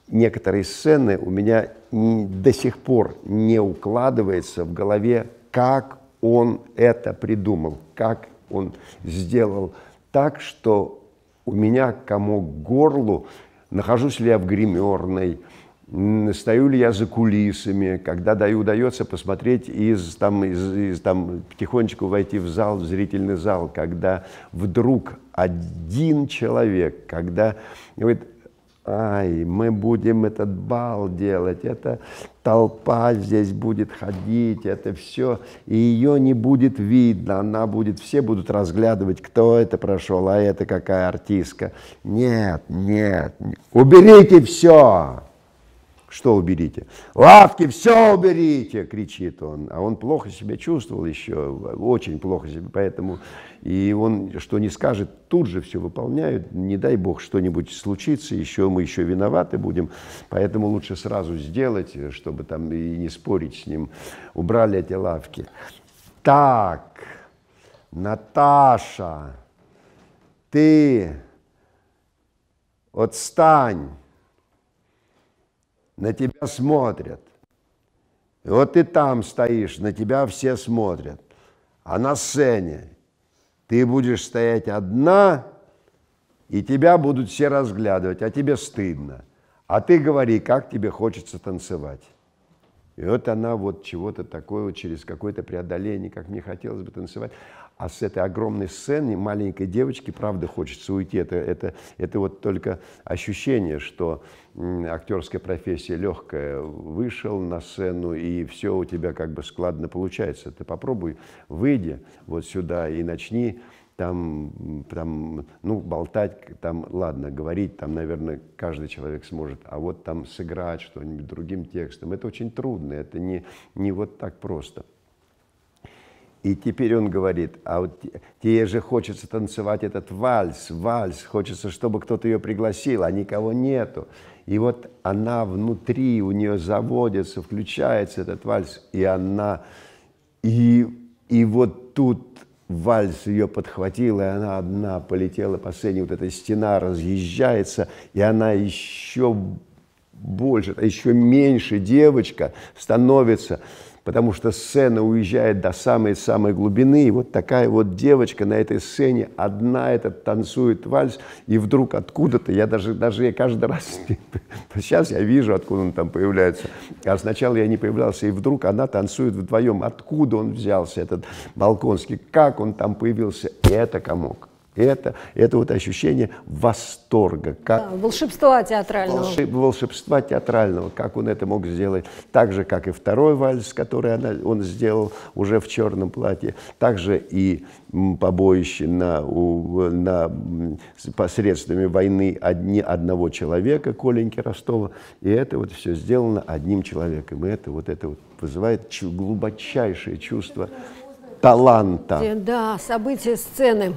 некоторые сцены у меня до сих пор не укладывается в голове, как он это придумал, как он сделал так, что у меня кому горлу, нахожусь ли я в гримерной, стою ли я за кулисами, когда даю, удается посмотреть из, там, из, из, там, потихонечку войти в зал, в зрительный зал, когда вдруг один человек, когда говорит, ай, мы будем этот бал делать, это толпа здесь будет ходить, это все, и ее не будет видно, она будет, все будут разглядывать, кто это прошел, а это какая артистка. Нет, нет, уберите все, что уберите? Лавки, все уберите, кричит он. А он плохо себя чувствовал еще, очень плохо себя, поэтому и он, что не скажет, тут же все выполняют. Не дай бог что-нибудь случится, еще мы еще виноваты будем. Поэтому лучше сразу сделать, чтобы там и не спорить с ним. Убрали эти лавки. Так, Наташа, ты отстань на тебя смотрят. И вот ты там стоишь, на тебя все смотрят. А на сцене ты будешь стоять одна, и тебя будут все разглядывать, а тебе стыдно. А ты говори, как тебе хочется танцевать. И вот она вот чего-то такое вот через какое-то преодоление, как мне хотелось бы танцевать. А с этой огромной сцены маленькой девочки, правда, хочется уйти. Это, это, это вот только ощущение, что актерская профессия легкая. Вышел на сцену, и все у тебя как бы складно получается. Ты попробуй, выйди вот сюда и начни там, там, ну, болтать, там, ладно, говорить, там, наверное, каждый человек сможет, а вот там сыграть что-нибудь другим текстом, это очень трудно, это не, не вот так просто. И теперь он говорит, а вот тебе же хочется танцевать этот вальс, вальс, хочется, чтобы кто-то ее пригласил, а никого нету. И вот она внутри, у нее заводится, включается этот вальс, и она, и, и вот тут вальс ее подхватил, и она одна полетела по сцене, вот эта стена разъезжается, и она еще больше, еще меньше девочка становится потому что сцена уезжает до самой-самой глубины, и вот такая вот девочка на этой сцене, одна этот танцует вальс, и вдруг откуда-то, я даже, даже я каждый раз, сейчас я вижу, откуда он там появляется, а сначала я не появлялся, и вдруг она танцует вдвоем, откуда он взялся, этот Балконский, как он там появился, и это комок. Это, это вот ощущение восторга. Как... Да, волшебства театрального. Волшеб, волшебства театрального, как он это мог сделать. Так же, как и второй вальс, который она, он сделал уже в черном платье. Так же и побоище на, у, на, посредствами войны одни, одного человека, Коленьки Ростова. И это вот все сделано одним человеком. И это вот это вот вызывает глубочайшее чувство таланта. Да, события сцены.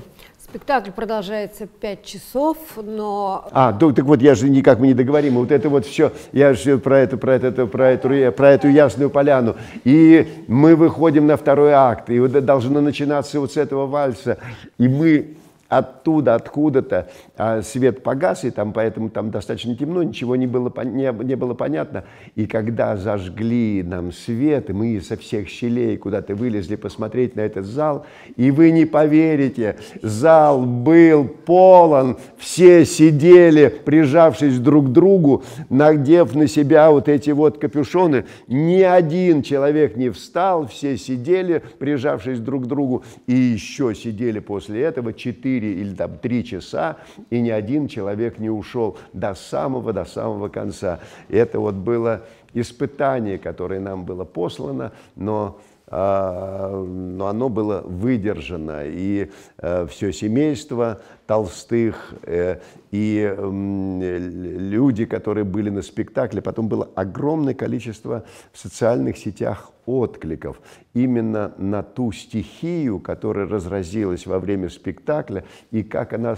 Спектакль продолжается 5 часов, но... А, ну, так вот, я же никак мы не договорим. Вот это вот все, я же про это, про это, про эту, про эту ясную поляну. И мы выходим на второй акт, и вот должно начинаться вот с этого вальса. И мы оттуда, откуда-то а, свет погас, и там поэтому там достаточно темно, ничего не было, не, не было понятно. И когда зажгли нам свет, мы со всех щелей куда-то вылезли посмотреть на этот зал, и вы не поверите, зал был полон, все сидели, прижавшись друг к другу, надев на себя вот эти вот капюшоны, ни один человек не встал, все сидели, прижавшись друг к другу, и еще сидели после этого четыре 4 или там 3 часа, и ни один человек не ушел до самого, до самого конца. это вот было испытание, которое нам было послано, но а, но оно было выдержано. И э, все семейство Толстых, э, и люди, которые были на спектакле. Потом было огромное количество в социальных сетях откликов именно на ту стихию, которая разразилась во время спектакля, и как она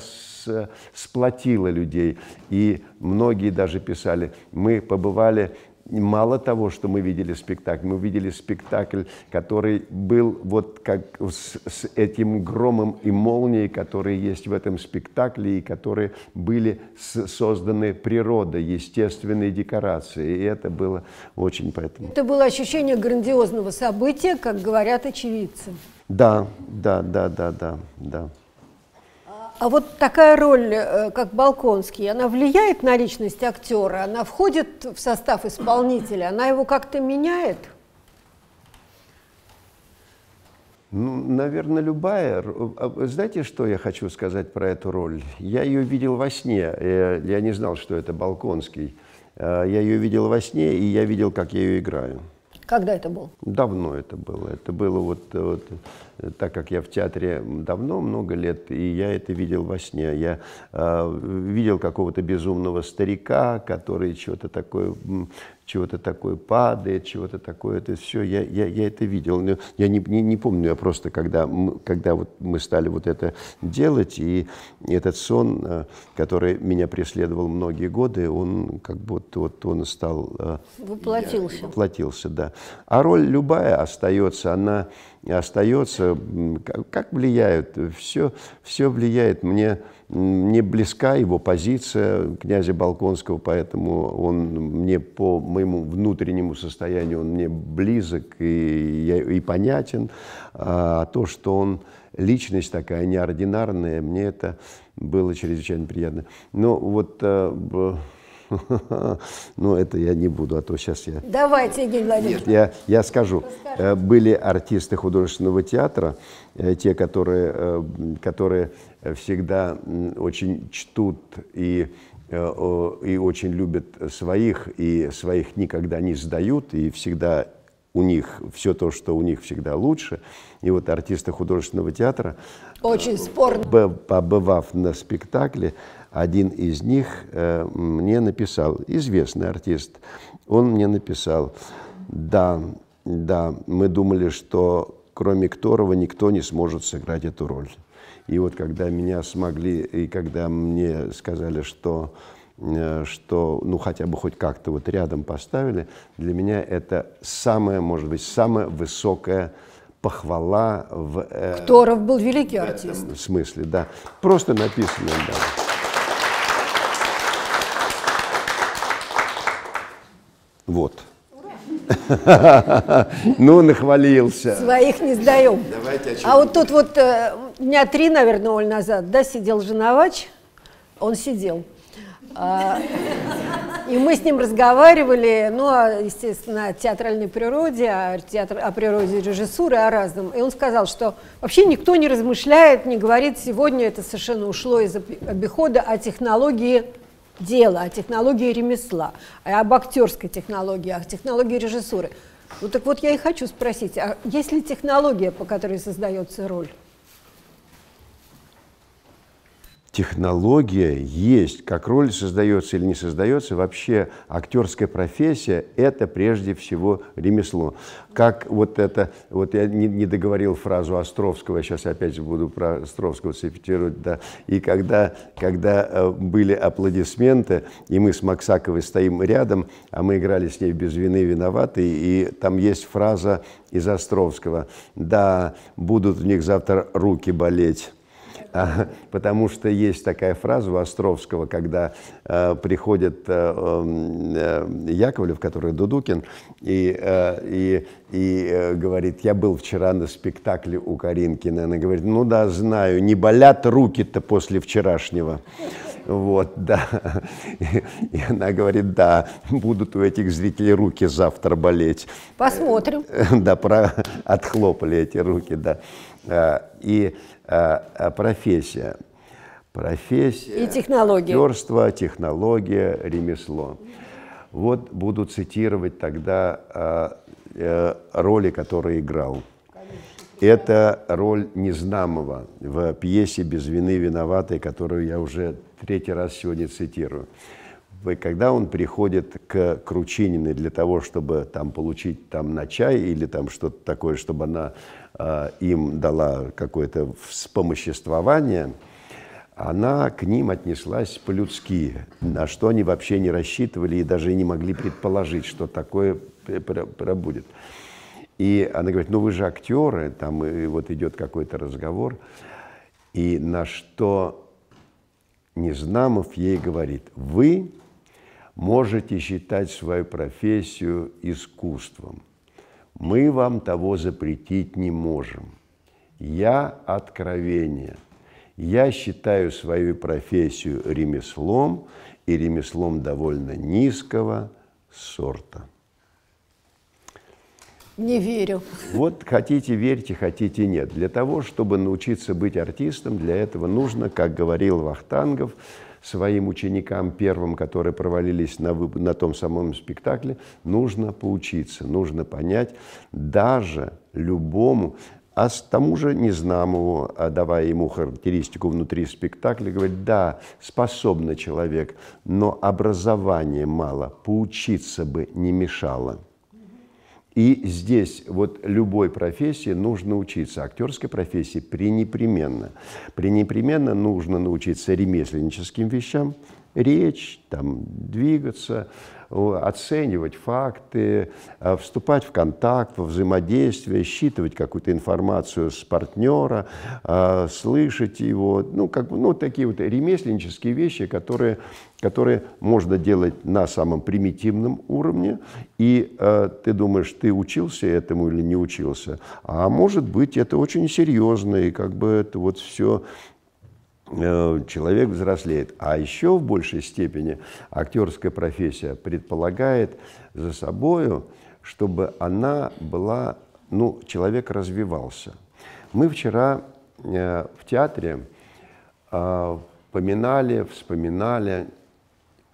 сплотила людей. И многие даже писали, мы побывали мало того, что мы видели спектакль, мы видели спектакль, который был вот как с, с этим громом и молнией, которые есть в этом спектакле и которые были созданы природой, естественной декорацией. И это было очень поэтому. Это было ощущение грандиозного события, как говорят очевидцы. Да, да, да, да, да, да а вот такая роль, э, как Балконский, она влияет на личность актера? Она входит в состав исполнителя? Она его как-то меняет? Ну, наверное, любая. А, знаете, что я хочу сказать про эту роль? Я ее видел во сне. Я не знал, что это Балконский. Э, я ее видел во сне, и я видел, как я ее играю. Когда это было? Давно это было. Это было вот, вот э, так как я в театре давно, много лет, и я это видел во сне. Я э, видел какого-то безумного старика, который что-то такое чего-то такое падает, чего-то такое. это все, я, я, я это видел. Но я не, не, не помню, я просто, когда, когда вот мы стали вот это делать, и этот сон, э, который меня преследовал многие годы, он как будто вот он стал... Э, воплотился. Я, воплотился, да. А роль любая остается, она остается, как, как влияют, все, все влияет мне мне близка его позиция князя Балконского, поэтому он мне по моему внутреннему состоянию он мне близок и, я, и понятен. А то, что он личность такая неординарная, мне это было чрезвычайно приятно. Но вот э, но это я не буду, а то сейчас я... Давайте, Евгений Владимирович. Я, я скажу. Расскажите. Э, были артисты художественного театра, э, те, которые, э, которые всегда очень чтут и и очень любят своих, и своих никогда не сдают, и всегда у них все то, что у них всегда лучше. И вот артисты художественного театра, очень спорно, побывав на спектакле, один из них э, мне написал, известный артист, он мне написал, да, да, мы думали, что кроме Кторова никто не сможет сыграть эту роль. И вот когда меня смогли, и когда мне сказали, что, э, что ну хотя бы хоть как-то вот рядом поставили, для меня это самая, может быть, самая высокая похвала в... Э, Кторов был великий артист. В этом смысле, да. Просто написано, да. Вот. Ну, нахвалился. Своих не сдаем. А вот тут вот э, дня три, наверное, Оль, назад, да, сидел Женовач, он сидел. А, и мы с ним разговаривали, ну, естественно, о театральной природе, о, театр, о природе режиссуры, о разном. И он сказал, что вообще никто не размышляет, не говорит, сегодня это совершенно ушло из обихода о технологии дела, о технологии ремесла, об актерской технологии, о технологии режиссуры. Ну так вот я и хочу спросить, а есть ли технология, по которой создается роль? технология есть. Как роль создается или не создается, вообще актерская профессия – это прежде всего ремесло. Как вот это, вот я не, не договорил фразу Островского, сейчас опять буду про Островского цитировать, да, и когда, когда э, были аплодисменты, и мы с Максаковой стоим рядом, а мы играли с ней без вины виноваты, и там есть фраза из Островского, да, будут у них завтра руки болеть. А, потому что есть такая фраза у Островского, когда э, приходит э, эм, э, Яковлев, который Дудукин, и, э, и, и э, говорит, я был вчера на спектакле у Каринкина. Она говорит, ну да, знаю, не болят руки-то после вчерашнего. Вот, да. И, она говорит, да, будут у этих зрителей руки завтра болеть. Посмотрим. Да, про, отхлопали эти руки, да. А, и а, а профессия. Профессия. И технология. Актерство, технология, ремесло. Вот буду цитировать тогда э, роли, которые играл. Это роль незнамого в пьесе «Без вины виноватой», которую я уже третий раз сегодня цитирую. И когда он приходит к Кручининой для того, чтобы там получить там на чай или там что-то такое, чтобы она э, им дала какое-то вспомоществование, она к ним отнеслась по-людски, на что они вообще не рассчитывали и даже не могли предположить, что такое пробудет. Пр- и она говорит, ну вы же актеры, там и вот идет какой-то разговор. И на что Незнамов ей говорит, вы можете считать свою профессию искусством. Мы вам того запретить не можем. Я откровение. Я считаю свою профессию ремеслом и ремеслом довольно низкого сорта. Не верю. Вот хотите верьте, хотите нет. Для того, чтобы научиться быть артистом, для этого нужно, как говорил Вахтангов, своим ученикам первым, которые провалились на, на том самом спектакле, нужно поучиться, нужно понять даже любому, а с тому же Незнамову, а давая ему характеристику внутри спектакля, говорит, да, способный человек, но образования мало, поучиться бы не мешало. И здесь вот любой профессии нужно учиться. Актерской профессии пренепременно. Пренепременно нужно научиться ремесленническим вещам, речь, там, двигаться, Э, оценивать факты, э, вступать в контакт, во взаимодействие, считывать какую-то информацию с партнера, э, слышать его. Ну, как, бы, ну такие вот ремесленнические вещи, которые, которые можно делать на самом примитивном уровне. И ты думаешь, ты учился этому или не учился. А может быть, это очень серьезно, и как бы это вот все Э, человек взрослеет. А еще в большей степени актерская профессия предполагает за собою, чтобы она была, ну, человек развивался. Мы вчера э, в театре э, поминали, вспоминали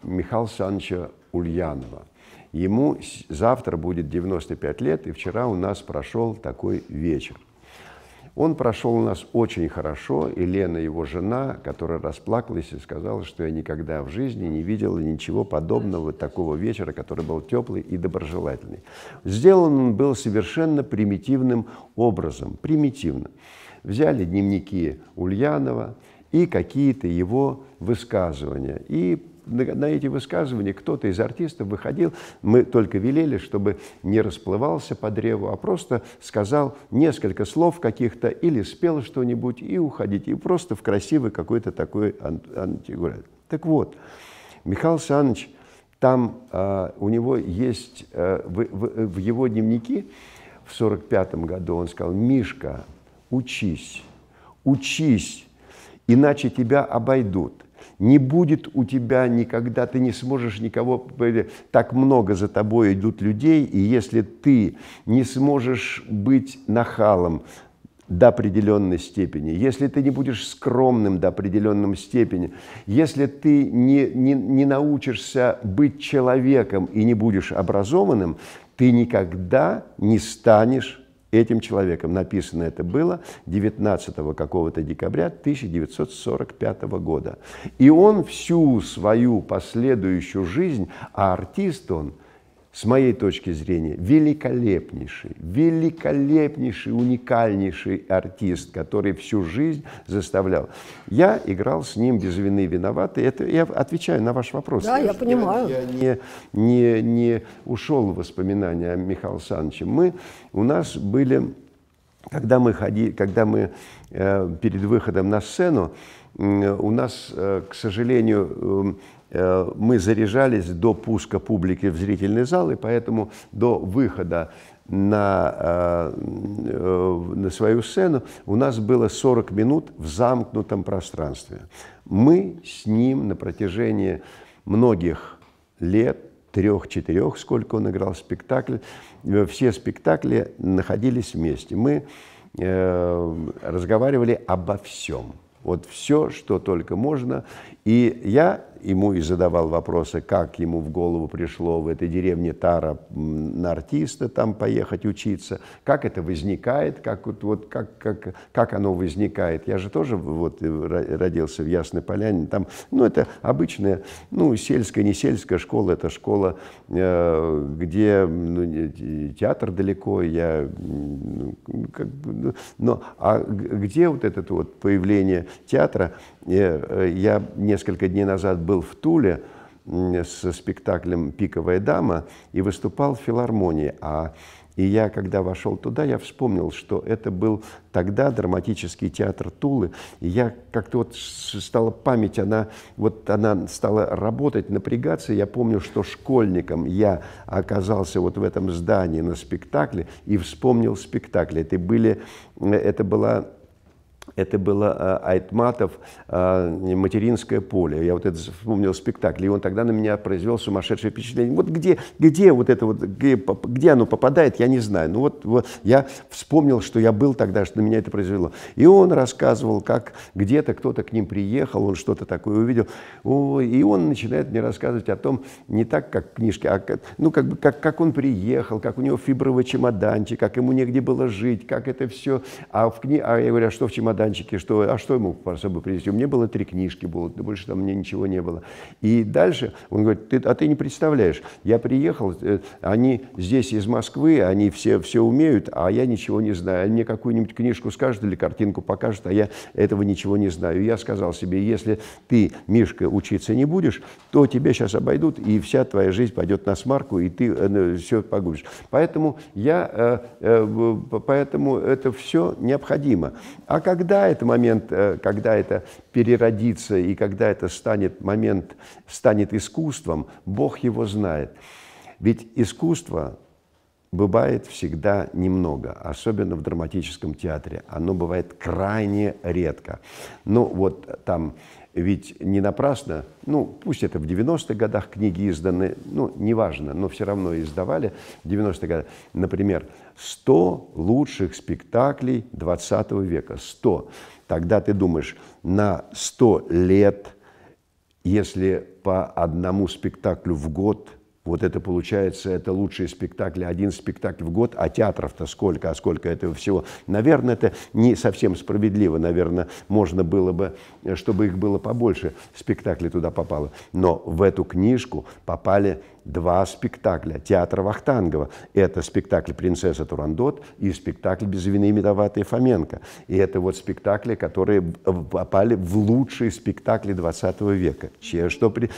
Михаила Санча Ульянова. Ему завтра будет 95 лет, и вчера у нас прошел такой вечер. Он прошел у нас очень хорошо, и Лена, его жена, которая расплакалась и сказала, что я никогда в жизни не видела ничего подобного такого вечера, который был теплый и доброжелательный. Сделан он был совершенно примитивным образом, примитивно. Взяли дневники Ульянова и какие-то его высказывания, и на, на эти высказывания кто-то из артистов выходил, мы только велели, чтобы не расплывался по древу, а просто сказал несколько слов каких-то или спел что-нибудь и уходить, и просто в красивый какой-то такой антигурат. Так вот, Михаил Саныч, там э, у него есть, э, а, в, в, в его дневнике в сорок пятом году он сказал, «Мишка, учись, учись, иначе тебя обойдут» не будет у тебя никогда, ты не сможешь никого, так много за тобой идут людей, и если ты не сможешь быть нахалом, до определенной степени, если ты не будешь скромным до определенной степени, если ты не, не, не научишься быть человеком и не будешь образованным, ты никогда не станешь этим человеком. Написано это было 19 какого-то декабря 1945 года. И он всю свою последующую жизнь, а артист он – с моей точки зрения, великолепнейший, великолепнейший, уникальнейший артист, который всю жизнь заставлял. Я играл с ним без вины виноваты. Это я отвечаю на ваш вопрос. Да, я, я понимаю. Я, я не, не, не ушел в воспоминания о Михаиле Александровиче. Мы, у нас были, когда мы, ходи, когда мы э, перед выходом на сцену, у нас, э, к сожалению, эм, Э, мы заряжались до пуска публики в зрительный зал, и поэтому до выхода на, э, на свою сцену у нас было 40 минут в замкнутом пространстве. Мы с ним на протяжении многих лет, трех-четырех, сколько он играл спектакль, э, все спектакли находились вместе. Мы э, разговаривали обо всем. Вот все, что только можно. И я ему и задавал вопросы, как ему в голову пришло в этой деревне Тара на артиста там поехать учиться, как это возникает, как, вот, вот, как, как, как оно возникает. Я же тоже вот, э, родился в Ясной Поляне, там, ну, это обычная, ну, сельская, не сельская школа, это школа, э, где ну, театр далеко, я, как, ну, но, а где вот это вот появление театра, э, я не несколько дней назад был в Туле со спектаклем «Пиковая дама» и выступал в филармонии. А и я, когда вошел туда, я вспомнил, что это был тогда драматический театр Тулы. И я как-то вот стала память, она, вот она стала работать, напрягаться. Я помню, что школьником я оказался вот в этом здании на спектакле и вспомнил спектакль. Это, были, э, это была это было э, Айтматов э, «Материнское поле». Я вот это вспомнил спектакль, и он тогда на меня произвел сумасшедшее впечатление. Вот где, где вот это вот, где, где оно попадает, я не знаю. Ну вот, вот я вспомнил, что я был тогда, что на меня это произвело. И он рассказывал, как где-то кто-то к ним приехал, он что-то такое увидел. и он начинает мне рассказывать о том, не так, как книжки, а ну, как, бы, как, как он приехал, как у него фибровый чемоданчик, как ему негде было жить, как это все. А, в кни... а я говорю, а что в чемодане? чемоданчике, что, а что ему пора собой принести? У меня было три книжки, было, больше там мне ничего не было. И дальше он говорит, ты, а ты не представляешь, я приехал, э, они здесь из Москвы, они все, все умеют, а я ничего не знаю. Они мне какую-нибудь книжку скажут или картинку покажут, а я этого ничего не знаю. И я сказал себе, если ты, Мишка, учиться не будешь, то тебя сейчас обойдут, и вся твоя жизнь пойдет на смарку, и ты э, ну, все погубишь. Поэтому я, э, э, поэтому это все необходимо. А когда когда это момент, э, когда это переродится и когда это станет момент, станет искусством, Бог его знает. Ведь искусство бывает всегда немного, особенно в драматическом театре. Оно бывает крайне редко. Ну вот там ведь не напрасно, ну, пусть это в 90-х годах книги изданы, ну, неважно, но все равно издавали в 90-х годах. Например, 100 лучших спектаклей 20 века. 100. Тогда ты думаешь, на 100 лет, если по одному спектаклю в год, вот это получается, это лучшие спектакли, один спектакль в год, а театров-то сколько, а сколько этого всего. Наверное, это не совсем справедливо, наверное, можно было бы, чтобы их было побольше, спектакли туда попало. Но в эту книжку попали два спектакля театра Вахтангова. Это спектакль «Принцесса Турандот» и спектакль «Без вины виноватые Фоменко». И это вот спектакли, которые попали в лучшие спектакли 20 века. Че, что при...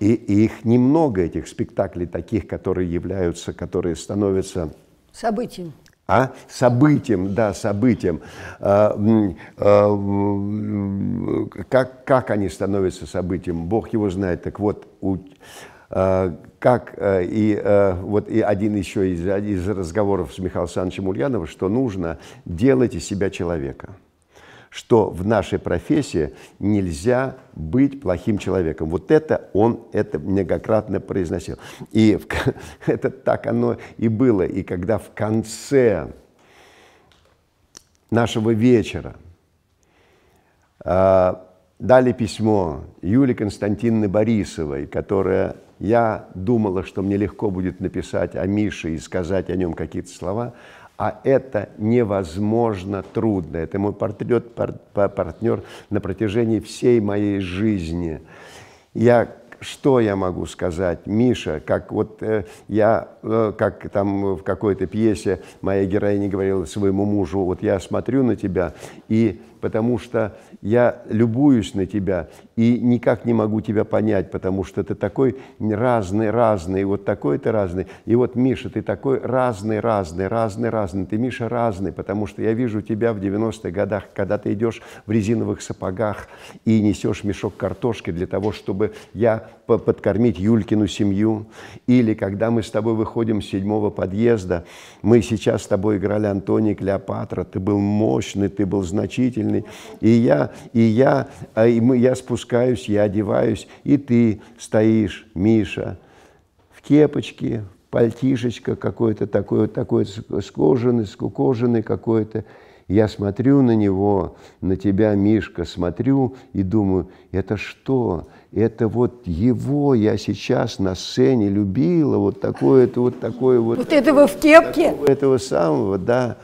И их немного, этих спектаклей, таких, которые являются, которые становятся... Событием а событием, да, событием. А, а, как, как они становятся событием, Бог его знает. Так вот, у, Э, как э, и э, вот и один еще из, из разговоров с Михаилом Александровичем Ульяновым, что нужно делать из себя человека что в нашей профессии нельзя быть плохим человеком. Вот это он это многократно произносил. И в, это так оно и было. И когда в конце нашего вечера э, дали письмо Юлии Константиновны Борисовой, которая я думала, что мне легко будет написать о Мише и сказать о нем какие-то слова, а это невозможно трудно. Это мой портрет, пар, партнер на протяжении всей моей жизни. Я что я могу сказать, Миша, как вот э, я, э, как там в какой-то пьесе моя героиня говорила своему мужу, вот я смотрю на тебя и потому что я любуюсь на тебя и никак не могу тебя понять, потому что ты такой разный, разный, вот такой ты разный. И вот, Миша, ты такой разный, разный, разный, разный. Ты, Миша, разный, потому что я вижу тебя в 90-х годах, когда ты идешь в резиновых сапогах и несешь мешок картошки для того, чтобы я подкормить Юлькину семью. Или когда мы с тобой выходим с седьмого подъезда, мы сейчас с тобой играли Антоний Клеопатра, ты был мощный, ты был значительный, удивительный. И я, и я, а и мы, я спускаюсь, я одеваюсь, и ты стоишь, Миша, в кепочке, пальтишечка какой-то такой, такой скоженный, скукоженный какой-то. Я смотрю на него, на тебя, Мишка, смотрю и думаю, это что? Это вот его я сейчас на сцене любила, вот такое-то, вот такое вот. Вот этого в кепке? Такого, этого самого, да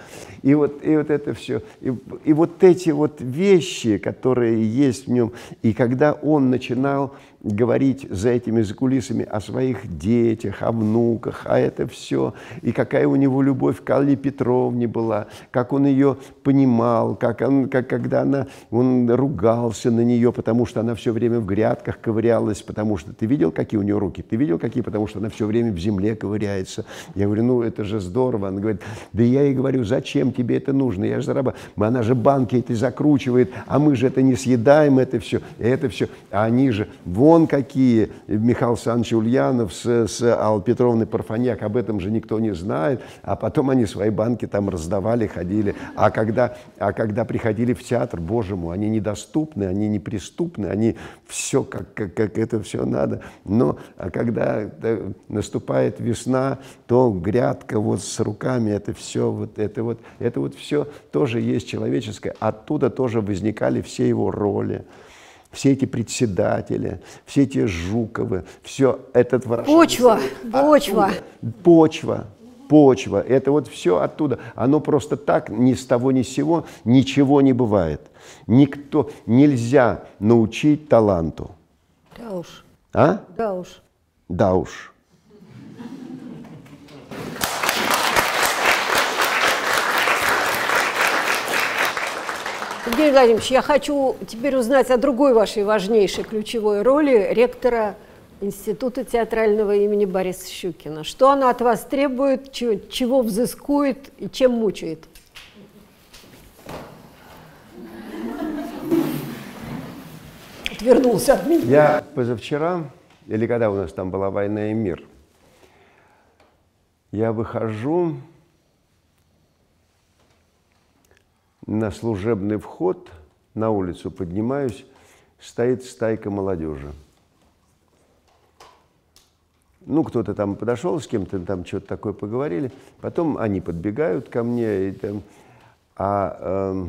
и вот, и вот это все. И, и вот эти вот вещи, которые есть в нем, и когда он начинал говорить за этими за кулисами о своих детях, о внуках, а это все, и какая у него любовь к Алле Петровне была, как он ее понимал, как он, как, когда она, он ругался на нее, потому что она все время в грядках ковырялась, потому что ты видел, какие у нее руки, ты видел, какие, потому что она все время в земле ковыряется. Я говорю, ну это же здорово. Она говорит, да я ей говорю, зачем тебе это нужно, я же зарабатываю. Она же банки эти закручивает, а мы же это не съедаем, это все, это все. А они же, вот он какие, Михаил Александрович Ульянов с, с Аллой Петровной Парфаняк, об этом же никто не знает, а потом они свои банки там раздавали, ходили. А когда, а когда приходили в театр, боже мой, они недоступны, они неприступны, они все, как, как, как это все надо. Но а когда э, наступает весна, то грядка вот с руками, это все, вот это вот, это вот все тоже есть человеческое. Оттуда тоже возникали все его роли все эти председатели, все эти Жуковы, все этот Ворошилов. Почва, а почва. Почва, почва, это вот все оттуда. Оно просто так, ни с того, ни с сего, ничего не бывает. Никто, нельзя научить таланту. Да уж. А? Да уж. Да уж. Евгений Владимирович, я хочу теперь узнать о другой вашей важнейшей ключевой роли ректора Института театрального имени Бориса Щукина. Что она от вас требует, чего, чего взыскует и чем мучает? Отвернулся от меня. Я позавчера, или когда у нас там была война и мир, я выхожу на служебный вход, на улицу поднимаюсь, стоит стайка молодежи. Ну, кто-то там подошел, с кем-то там что-то такое поговорили. Потом они подбегают ко мне. И там, а э,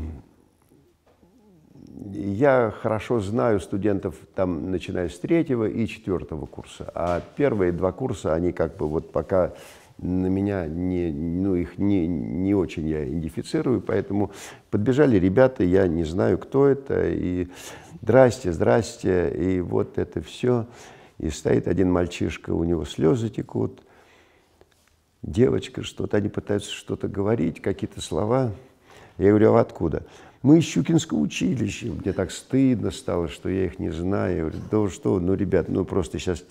я хорошо знаю студентов там, начиная с третьего и четвертого курса. А первые два курса, они как бы вот пока на меня не, ну, их не, не очень я идентифицирую, поэтому подбежали ребята, я не знаю, кто это, и здрасте, здрасте, и вот это все. И стоит один мальчишка, у него слезы текут, девочка, что-то, они пытаются что-то говорить, какие-то слова. Я говорю, а откуда? мы из Щукинского училища. Мне так стыдно стало, что я их не знаю. да что, ну, ребят, ну, просто сейчас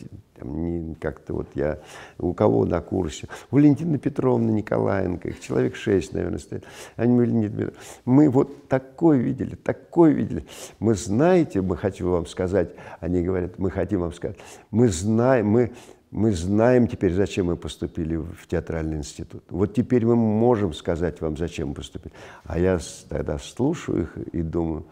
как-то вот я у кого на курсе. Валентина Петровна Николаенко, их человек шесть, наверное, стоит. Они говорили, мы вот такое видели, такое видели. Мы знаете, мы хотим вам сказать, они говорят, мы хотим вам сказать, мы знаем, мы, мы знаем теперь, зачем мы поступили в театральный институт. Вот теперь мы можем сказать вам, зачем мы поступили. А я тогда слушаю их и думаю,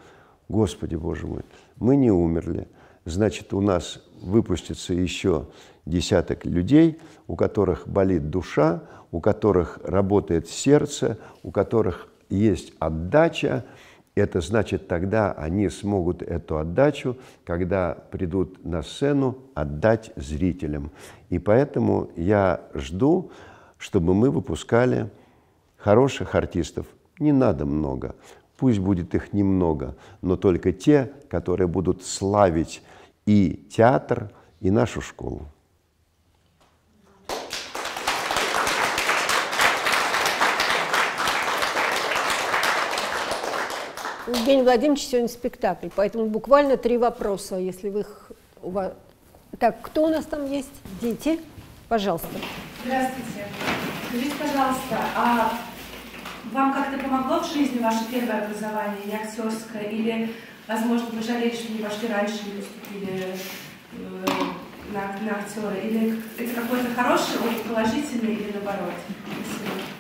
Господи Боже мой, мы не умерли. Значит, у нас выпустится еще десяток людей, у которых болит душа, у которых работает сердце, у которых есть отдача – это значит, тогда они смогут эту отдачу, когда придут на сцену, отдать зрителям. И поэтому я жду, чтобы мы выпускали хороших артистов. Не надо много. Пусть будет их немного, но только те, которые будут славить и театр, и нашу школу. Евгений Владимирович сегодня спектакль, поэтому буквально три вопроса, если вы их... У вас... Так, кто у нас там есть? Дети? Пожалуйста. Здравствуйте. Скажите, пожалуйста, а вам как-то помогло в жизни ваше первое образование, не актерское? Или, возможно, вы жалеете, что не вошли раньше и поступили э, на, на актера? Или это какой-то хороший, положительный или наоборот? Спасибо.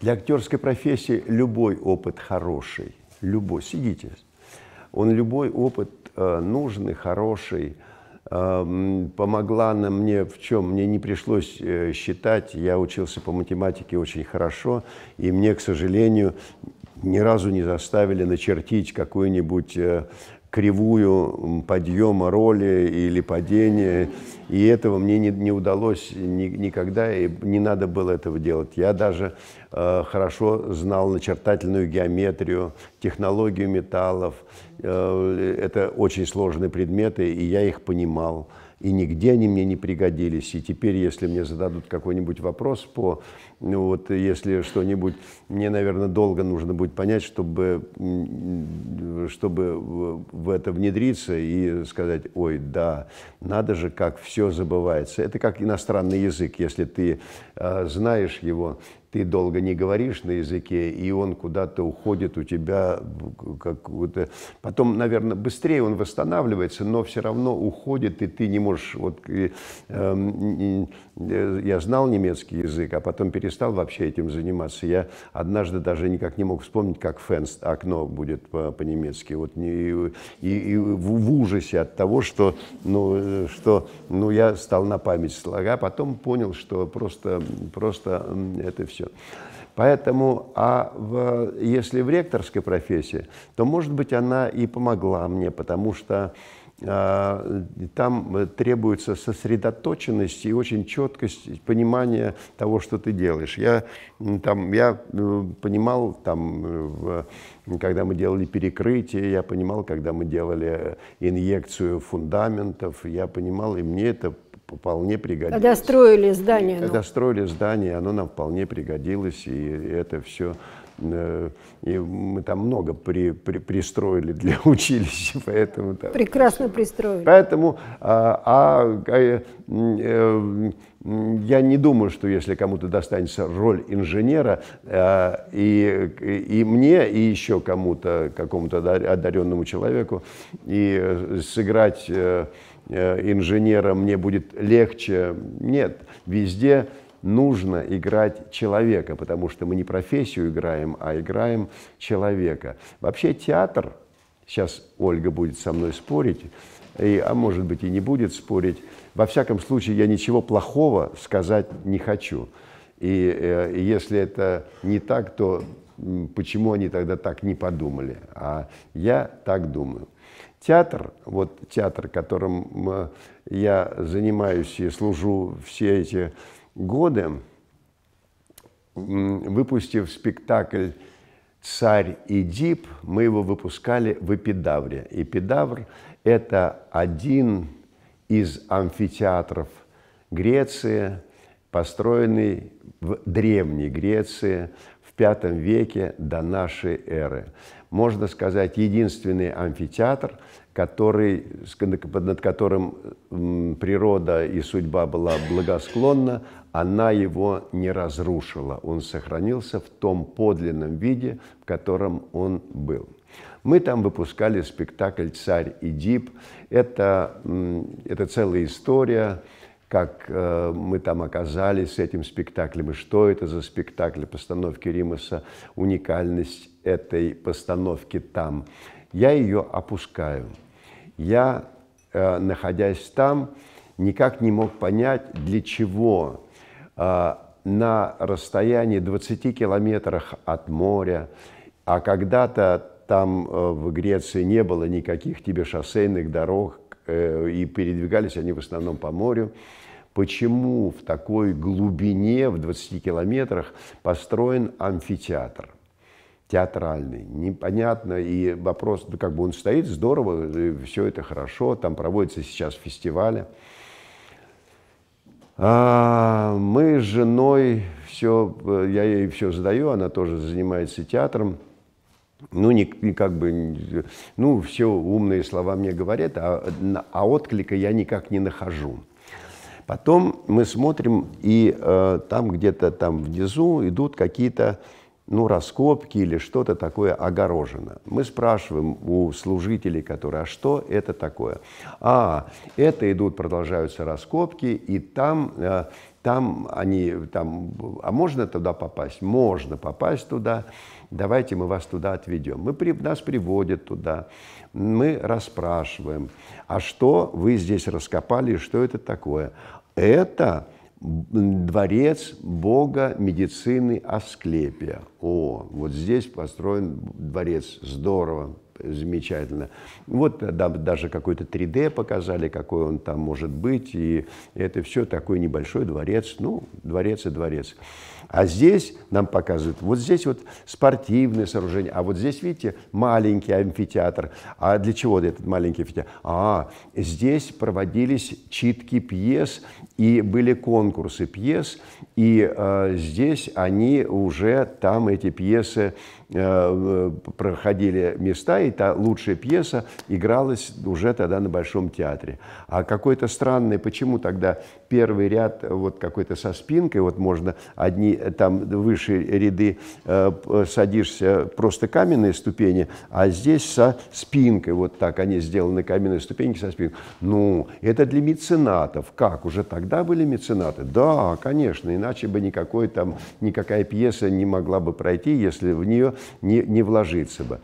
Для актерской профессии любой опыт хороший. Любой. Сидите. Он любой опыт э, нужный, хороший. Э, помогла она мне в чем? Мне не пришлось э, считать. Я учился по математике очень хорошо. И мне, к сожалению, ни разу не заставили начертить какую-нибудь э, кривую подъема роли или падения. И этого мне не, не удалось ни, никогда, и не надо было этого делать. Я даже Э, хорошо знал начертательную геометрию, технологию металлов. Э, это очень сложные предметы, и я их понимал. И нигде они мне не пригодились. И теперь, если мне зададут какой-нибудь вопрос по, ну вот, если что-нибудь, мне, наверное, долго нужно будет понять, чтобы, чтобы в это внедриться и сказать, ой, да, надо же, как все забывается. Это как иностранный язык, если ты э, знаешь его, ты долго не говоришь на языке, и он куда-то уходит у тебя, как будто... Потом, наверное, быстрее он восстанавливается, но все равно уходит, и ты не можешь... Вот, э, э, э, я знал немецкий язык, а потом перестал вообще этим заниматься. Я однажды даже никак не мог вспомнить, как фенст, окно будет по- по-немецки. Вот, и, и, и в ужасе от того, что, ну, э, что ну, я стал на память слога, а потом понял, что просто, просто это все все. Поэтому, а в, если в ректорской профессии, то, может быть, она и помогла мне, потому что а, э, там требуется сосредоточенность и очень четкость понимания того, что ты делаешь. Я, там, я э, понимал, там, в, когда мы делали перекрытие, я понимал, когда мы делали инъекцию фундаментов, я понимал, и мне это вполне пригодилось. Когда строили здание. И, ну. Когда строили здание, оно нам вполне пригодилось, и это все э, и мы там много при, при, пристроили для училища, поэтому там, прекрасно пристроили. Поэтому, а, а, а я не думаю, что если кому-то достанется роль инженера, и, и мне, и еще кому-то, какому-то одаренному человеку, и сыграть Э, инженером мне будет легче. Нет, везде нужно играть человека, потому что мы не профессию играем, а играем человека. Вообще театр, сейчас Ольга будет со мной спорить, и, а может быть и не будет спорить, во всяком случае я ничего плохого сказать не хочу. И, и э, если это не так, то почему они тогда так не подумали? А я так думаю. Театр, вот театр, которым э, я занимаюсь и служу все эти годы, выпустив спектакль «Царь и Дип», мы его выпускали в Эпидавре. Эпидавр – это один из амфитеатров Греции, построенный в Древней Греции в V веке до нашей эры. Можно сказать, единственный амфитеатр, который, над которым природа и судьба была благосклонна, она его не разрушила. Он сохранился в том подлинном виде, в котором он был. Мы там выпускали спектакль «Царь и Дип». Это, это целая история, как э, мы там оказались с этим спектаклем, и что это за спектакль, постановки Римаса, уникальность этой постановки там. Я ее опускаю я, э, находясь там, никак не мог понять, для чего э, на расстоянии 20 километрах от моря, а когда-то там э, в Греции не было никаких тебе шоссейных дорог, и передвигались они в основном по морю. Почему в такой глубине, в 20 километрах, построен амфитеатр? театральный, непонятно, и вопрос, ну, как бы он стоит, здорово, все это хорошо, там проводятся сейчас фестивали. А мы с женой все, э, я ей все задаю, она тоже занимается театром. Ну, не, не как бы, ну, все умные слова мне говорят, а, а отклика я никак не нахожу. Потом мы смотрим, и э, там где-то там внизу идут какие-то ну, раскопки или что-то такое огорожено. Мы спрашиваем у служителей, которые, а что это такое? А, это идут, продолжаются раскопки, и там, э, там они, там, а можно туда попасть? Можно попасть туда, давайте мы вас туда отведем. Мы, при, нас приводят туда, мы расспрашиваем, а что вы здесь раскопали, что это такое? Это дворец бога медицины Асклепия. О, вот здесь построен дворец, здорово, замечательно. Вот там даже какой-то 3D показали, какой он там может быть, и это все такой небольшой дворец, ну, дворец и дворец. А здесь нам показывают, вот здесь вот спортивное сооружение, а вот здесь, видите, маленький амфитеатр. А для чего этот маленький амфитеатр? А, здесь проводились читки пьес и были конкурсы пьес, и э, здесь они уже, там эти пьесы, Э, проходили места, и та лучшая пьеса игралась уже тогда на Большом театре. А какой-то странный, почему тогда первый ряд э, вот какой-то со спинкой, вот можно одни э, там выше ряды э, садишься просто каменные ступени, а здесь со спинкой, вот так они сделаны, каменные ступеньки со спинкой. Ну, это для меценатов. Как, уже тогда были меценаты? Да, конечно, иначе бы никакой там, никакая пьеса не могла бы пройти, если в нее не, не вложиться бы.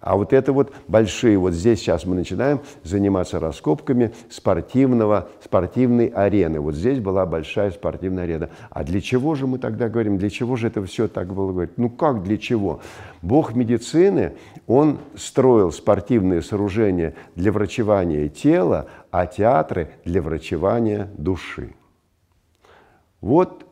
А вот это вот большие, вот здесь сейчас мы начинаем заниматься раскопками спортивного, спортивной арены. Вот здесь была большая спортивная арена. А для чего же мы тогда говорим, для чего же это все так было? Говорить? Ну как для чего? Бог медицины, он строил спортивные сооружения для врачевания тела, а театры для врачевания души. Вот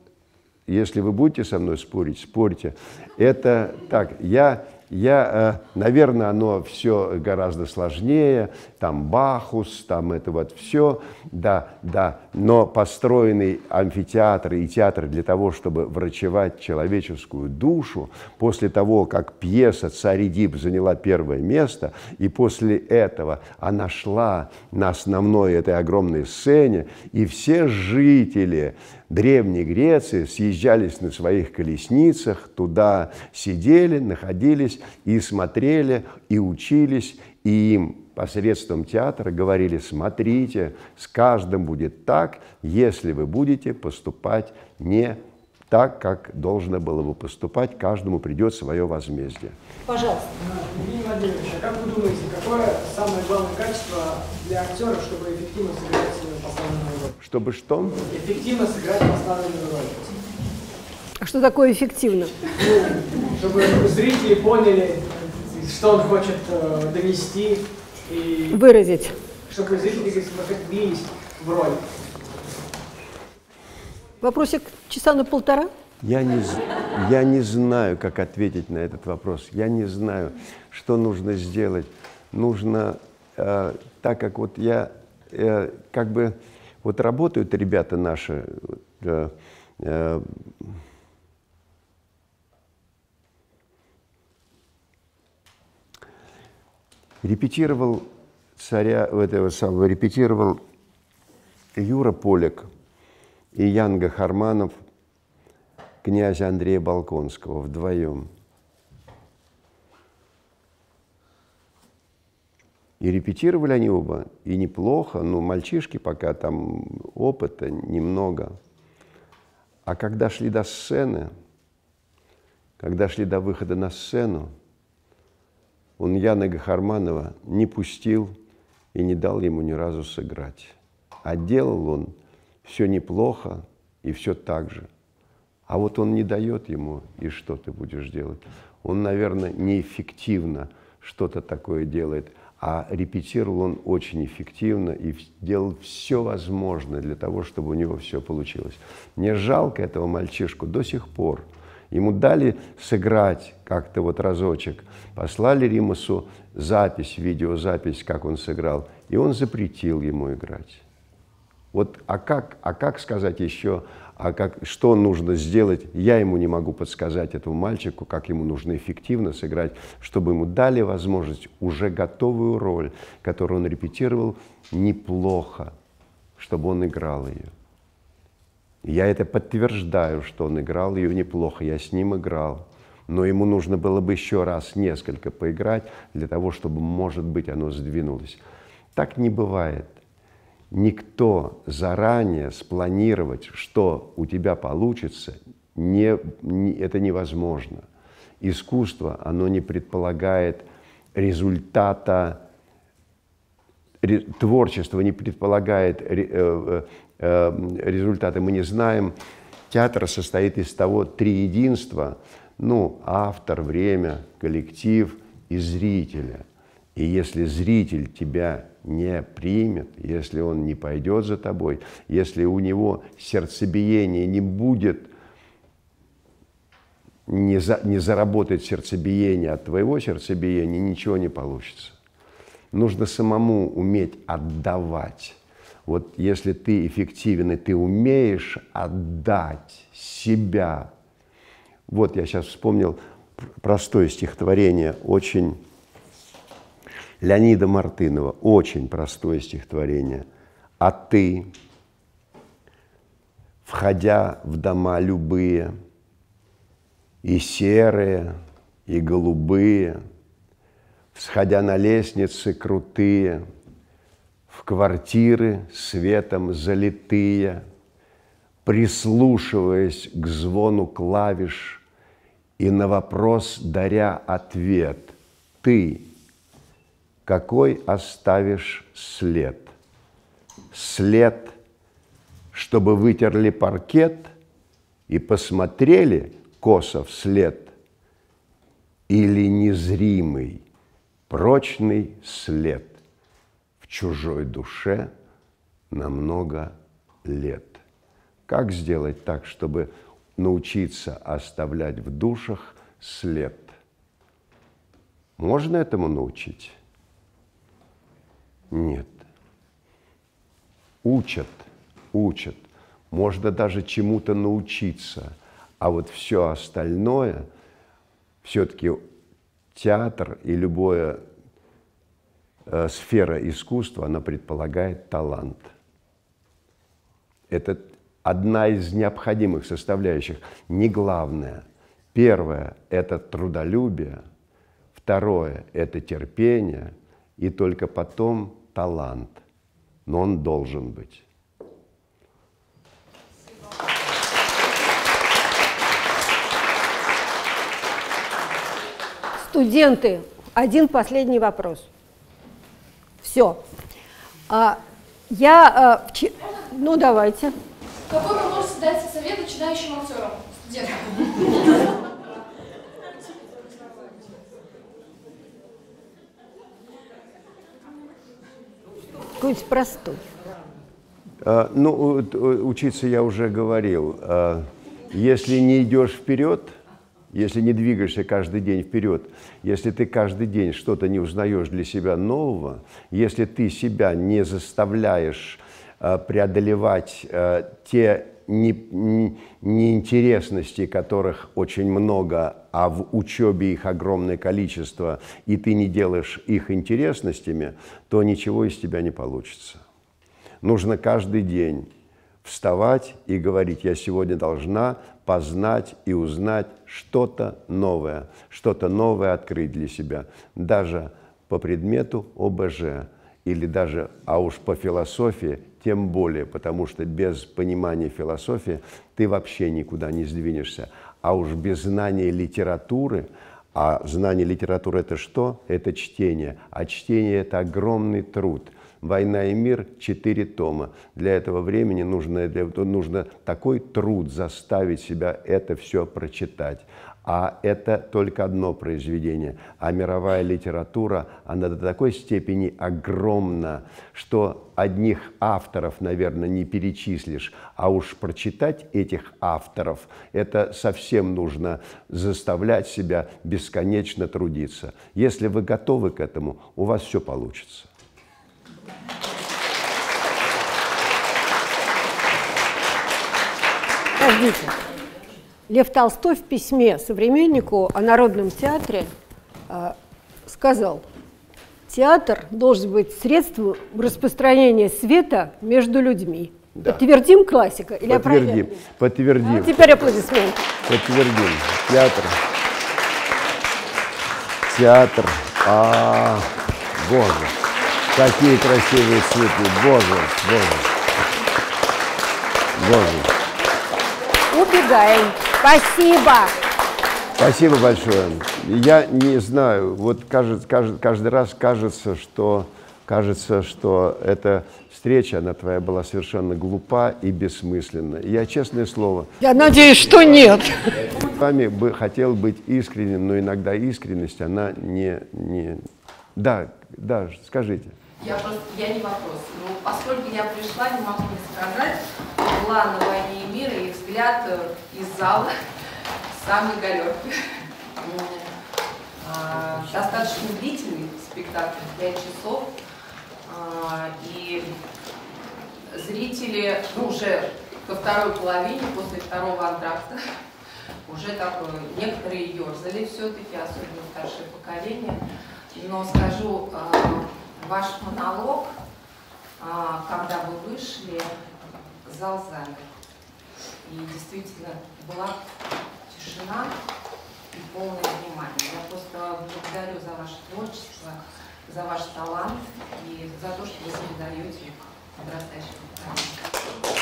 если вы будете со мной спорить, спорьте. Это так, я, я, э, наверное, оно все гораздо сложнее, там Бахус, там это вот все, да, да, но построенный амфитеатр и театр для того, чтобы врачевать человеческую душу, после того, как пьеса «Царь Дип» заняла первое место, и после этого она шла на основной этой огромной сцене, и все жители, Древней Греции, съезжались на своих колесницах, туда сидели, находились и смотрели, и учились, и им посредством театра говорили, смотрите, с каждым будет так, если вы будете поступать не так, как должно было бы поступать, каждому придет свое возмездие. Пожалуйста. Дмитрий Владимирович, а как вы думаете, какое самое главное качество для актера, чтобы эффективно сыграть свою поставленную чтобы что? Эффективно сыграть поставленную роль. А Что такое эффективно? Ну, чтобы зрители поняли, что он хочет э, донести и... Выразить. Чтобы зрители бились в роль. Вопросик часа на полтора? Я не, я не знаю, как ответить на этот вопрос. Я не знаю, что нужно сделать. Нужно, э, так как вот я э, как бы вот работают ребята наши, э, э, репетировал царя этого самого, репетировал Юра Полик и Янга Харманов, князя Андрея Балконского вдвоем – И репетировали они оба, и неплохо, но мальчишки пока там опыта немного. А когда шли до сцены, когда шли до выхода на сцену, он Яна Гахарманова не пустил и не дал ему ни разу сыграть. А делал он все неплохо и все так же. А вот он не дает ему, и что ты будешь делать? Он, наверное, неэффективно что-то такое делает – а репетировал он очень эффективно и делал все возможное для того, чтобы у него все получилось. Мне жалко этого мальчишку до сих пор. Ему дали сыграть как-то вот разочек, послали Римусу запись, видеозапись, как он сыграл, и он запретил ему играть. Вот, а как, а как сказать еще, а как, что нужно сделать? Я ему не могу подсказать, этому мальчику, как ему нужно эффективно сыграть, чтобы ему дали возможность уже готовую роль, которую он репетировал неплохо, чтобы он играл ее. Я это подтверждаю, что он играл ее неплохо, я с ним играл. Но ему нужно было бы еще раз несколько поиграть для того, чтобы, может быть, оно сдвинулось. Так не бывает никто заранее спланировать, что у тебя получится, не, не, это невозможно. Искусство, оно не предполагает результата, ре, творчество не предполагает ре, э, э, эм, результаты. Мы не знаем, театр состоит из того три единства, ну, автор, время, коллектив и зрителя. И если зритель тебя не примет, если он не пойдет за тобой, если у него сердцебиение не будет, не, за, не заработает сердцебиение от твоего сердцебиения, ничего не получится. Нужно самому уметь отдавать. Вот если ты эффективен и ты умеешь отдать себя. Вот я сейчас вспомнил простое стихотворение, очень Леонида Мартынова, очень простое стихотворение. «А ты, входя в дома любые, и серые, и голубые, всходя на лестницы крутые, в квартиры светом залитые, прислушиваясь к звону клавиш и на вопрос даря ответ. Ты, какой оставишь след. След, чтобы вытерли паркет и посмотрели косов след или незримый, прочный след в чужой душе на много лет. Как сделать так, чтобы научиться оставлять в душах след? Можно этому научить? Нет. Учат, учат. Можно даже чему-то научиться. А вот все остальное, все-таки театр и любая э, сфера искусства, она предполагает талант. Это одна из необходимых составляющих, не главное. Первое – это трудолюбие, второе – это терпение – и только потом талант. Но он должен быть. Студенты, один последний вопрос. Все. А, я, а, вч... ну давайте. Какой вы можете дать совет начинающим актерам, студентам? какой-нибудь простой. А, ну, э, учиться я уже говорил. А, если не идешь вперед, если не двигаешься каждый день вперед, если ты каждый день что-то не узнаешь для себя нового, если ты себя не заставляешь а, преодолевать а, те не неинтересности, которых очень много, а в учебе их огромное количество, и ты не делаешь их интересностями, то ничего из тебя не получится. Нужно каждый день вставать и говорить, я сегодня должна познать и узнать что-то новое, что-то новое открыть для себя, даже по предмету ОБЖ или даже, а уж по философии тем более, потому что без понимания философии ты вообще никуда не сдвинешься. А уж без знания литературы, а знание литературы это что? Это чтение. А чтение это огромный труд. «Война и мир» — четыре тома. Для этого времени нужно, для, нужно такой труд заставить себя это все прочитать. А это только одно произведение. А мировая литература, она до такой степени огромна, что одних авторов, наверное, не перечислишь. А уж прочитать этих авторов, это совсем нужно заставлять себя бесконечно трудиться. Если вы готовы к этому, у вас все получится. Подождите. Лев Толстой в письме современнику о народном театре э, сказал, театр должен быть средством распространения света между людьми. Да. Подтвердим классика или Подтвердим. Подтвердим. А теперь аплодисменты. Подтвердим. Театр. Театр. А, боже, какие красивые цветы, боже, боже, боже. Убегаем. Спасибо. Спасибо большое. Я не знаю, вот кажется, кажется, каждый раз кажется, что кажется, что эта встреча, она твоя была совершенно глупа и бессмысленна. Я, честное слово... Я надеюсь, что нет. С вами бы хотел быть искренним, но иногда искренность, она не... не... Да, да, скажите. Я просто, я не вопрос. Но ну, поскольку я пришла, не могу не сказать, была на войне и мира, и взгляд э, из зала самый галерки. А, достаточно длительный спектакль, 5 часов. А, и зрители, ну, уже ко второй половине, после второго антракта, уже так некоторые ерзали все-таки, особенно старшее поколение. Но скажу, а, ваш монолог, а, когда вы вышли, зал замер. И действительно была тишина и полное внимание. Я просто благодарю за ваше творчество, за ваш талант и за то, что вы передаете подрастающим поколениям.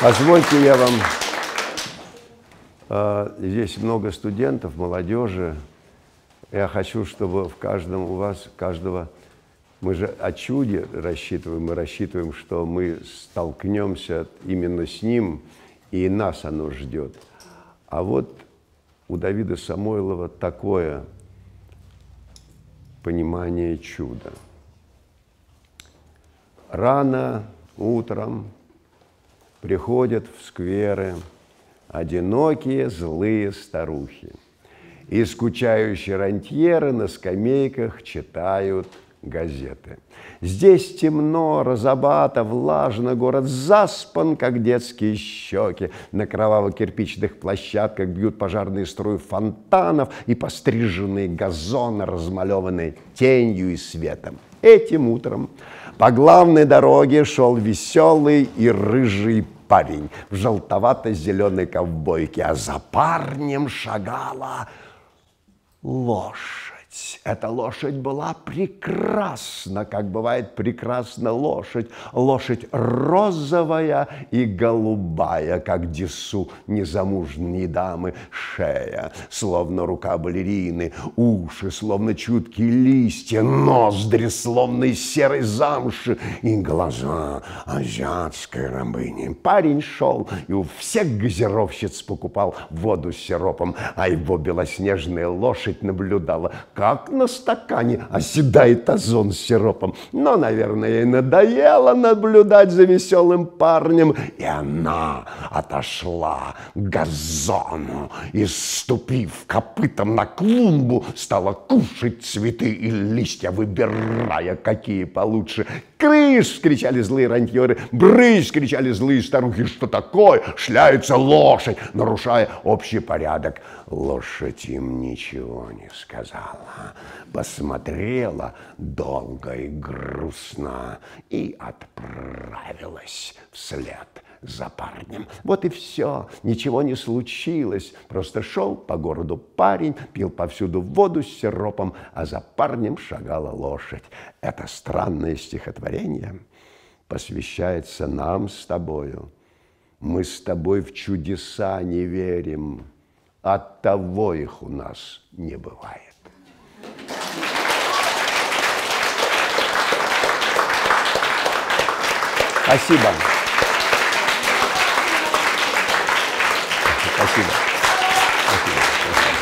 Позвольте я вам... А, здесь много студентов, молодежи, я хочу, чтобы в каждом у вас, каждого, мы же о чуде рассчитываем, мы рассчитываем, что мы столкнемся именно с ним, и нас оно ждет. А вот у Давида Самойлова такое понимание чуда. Рано утром приходят в скверы одинокие злые старухи – и скучающие рантьеры на скамейках читают газеты. Здесь темно, розовато, влажно, город заспан, как детские щеки. На кроваво-кирпичных площадках бьют пожарные струи фонтанов и постриженные газоны, размалеванные тенью и светом. Этим утром по главной дороге шел веселый и рыжий парень в желтовато-зеленой ковбойке, а за парнем шагала ложь. Эта лошадь была прекрасна, как бывает прекрасна лошадь. Лошадь розовая и голубая, как десу незамужней дамы. Шея, словно рука балерины, уши, словно чуткие листья, ноздри, словно из серой замши, и глаза азиатской рабыни. Парень шел и у всех газировщиц покупал воду с сиропом, а его белоснежная лошадь наблюдала, как на стакане оседает а озон с сиропом. Но, наверное, ей надоело наблюдать за веселым парнем, и она отошла к газону и, ступив копытом на клумбу, стала кушать цветы и листья, выбирая, какие получше. «Крыш!» — кричали злые рантьеры, «брысь!» — кричали злые старухи. «Что такое? Шляется лошадь!» — нарушая общий порядок. Лошадь им ничего не сказала, посмотрела долго и грустно и отправилась вслед за парнем. Вот и все, ничего не случилось. Просто шел по городу парень, пил повсюду воду с сиропом, а за парнем шагала лошадь. Это странное стихотворение посвящается нам с тобою. Мы с тобой в чудеса не верим от того их у нас не бывает. Спасибо. Спасибо. Спасибо. Спасибо.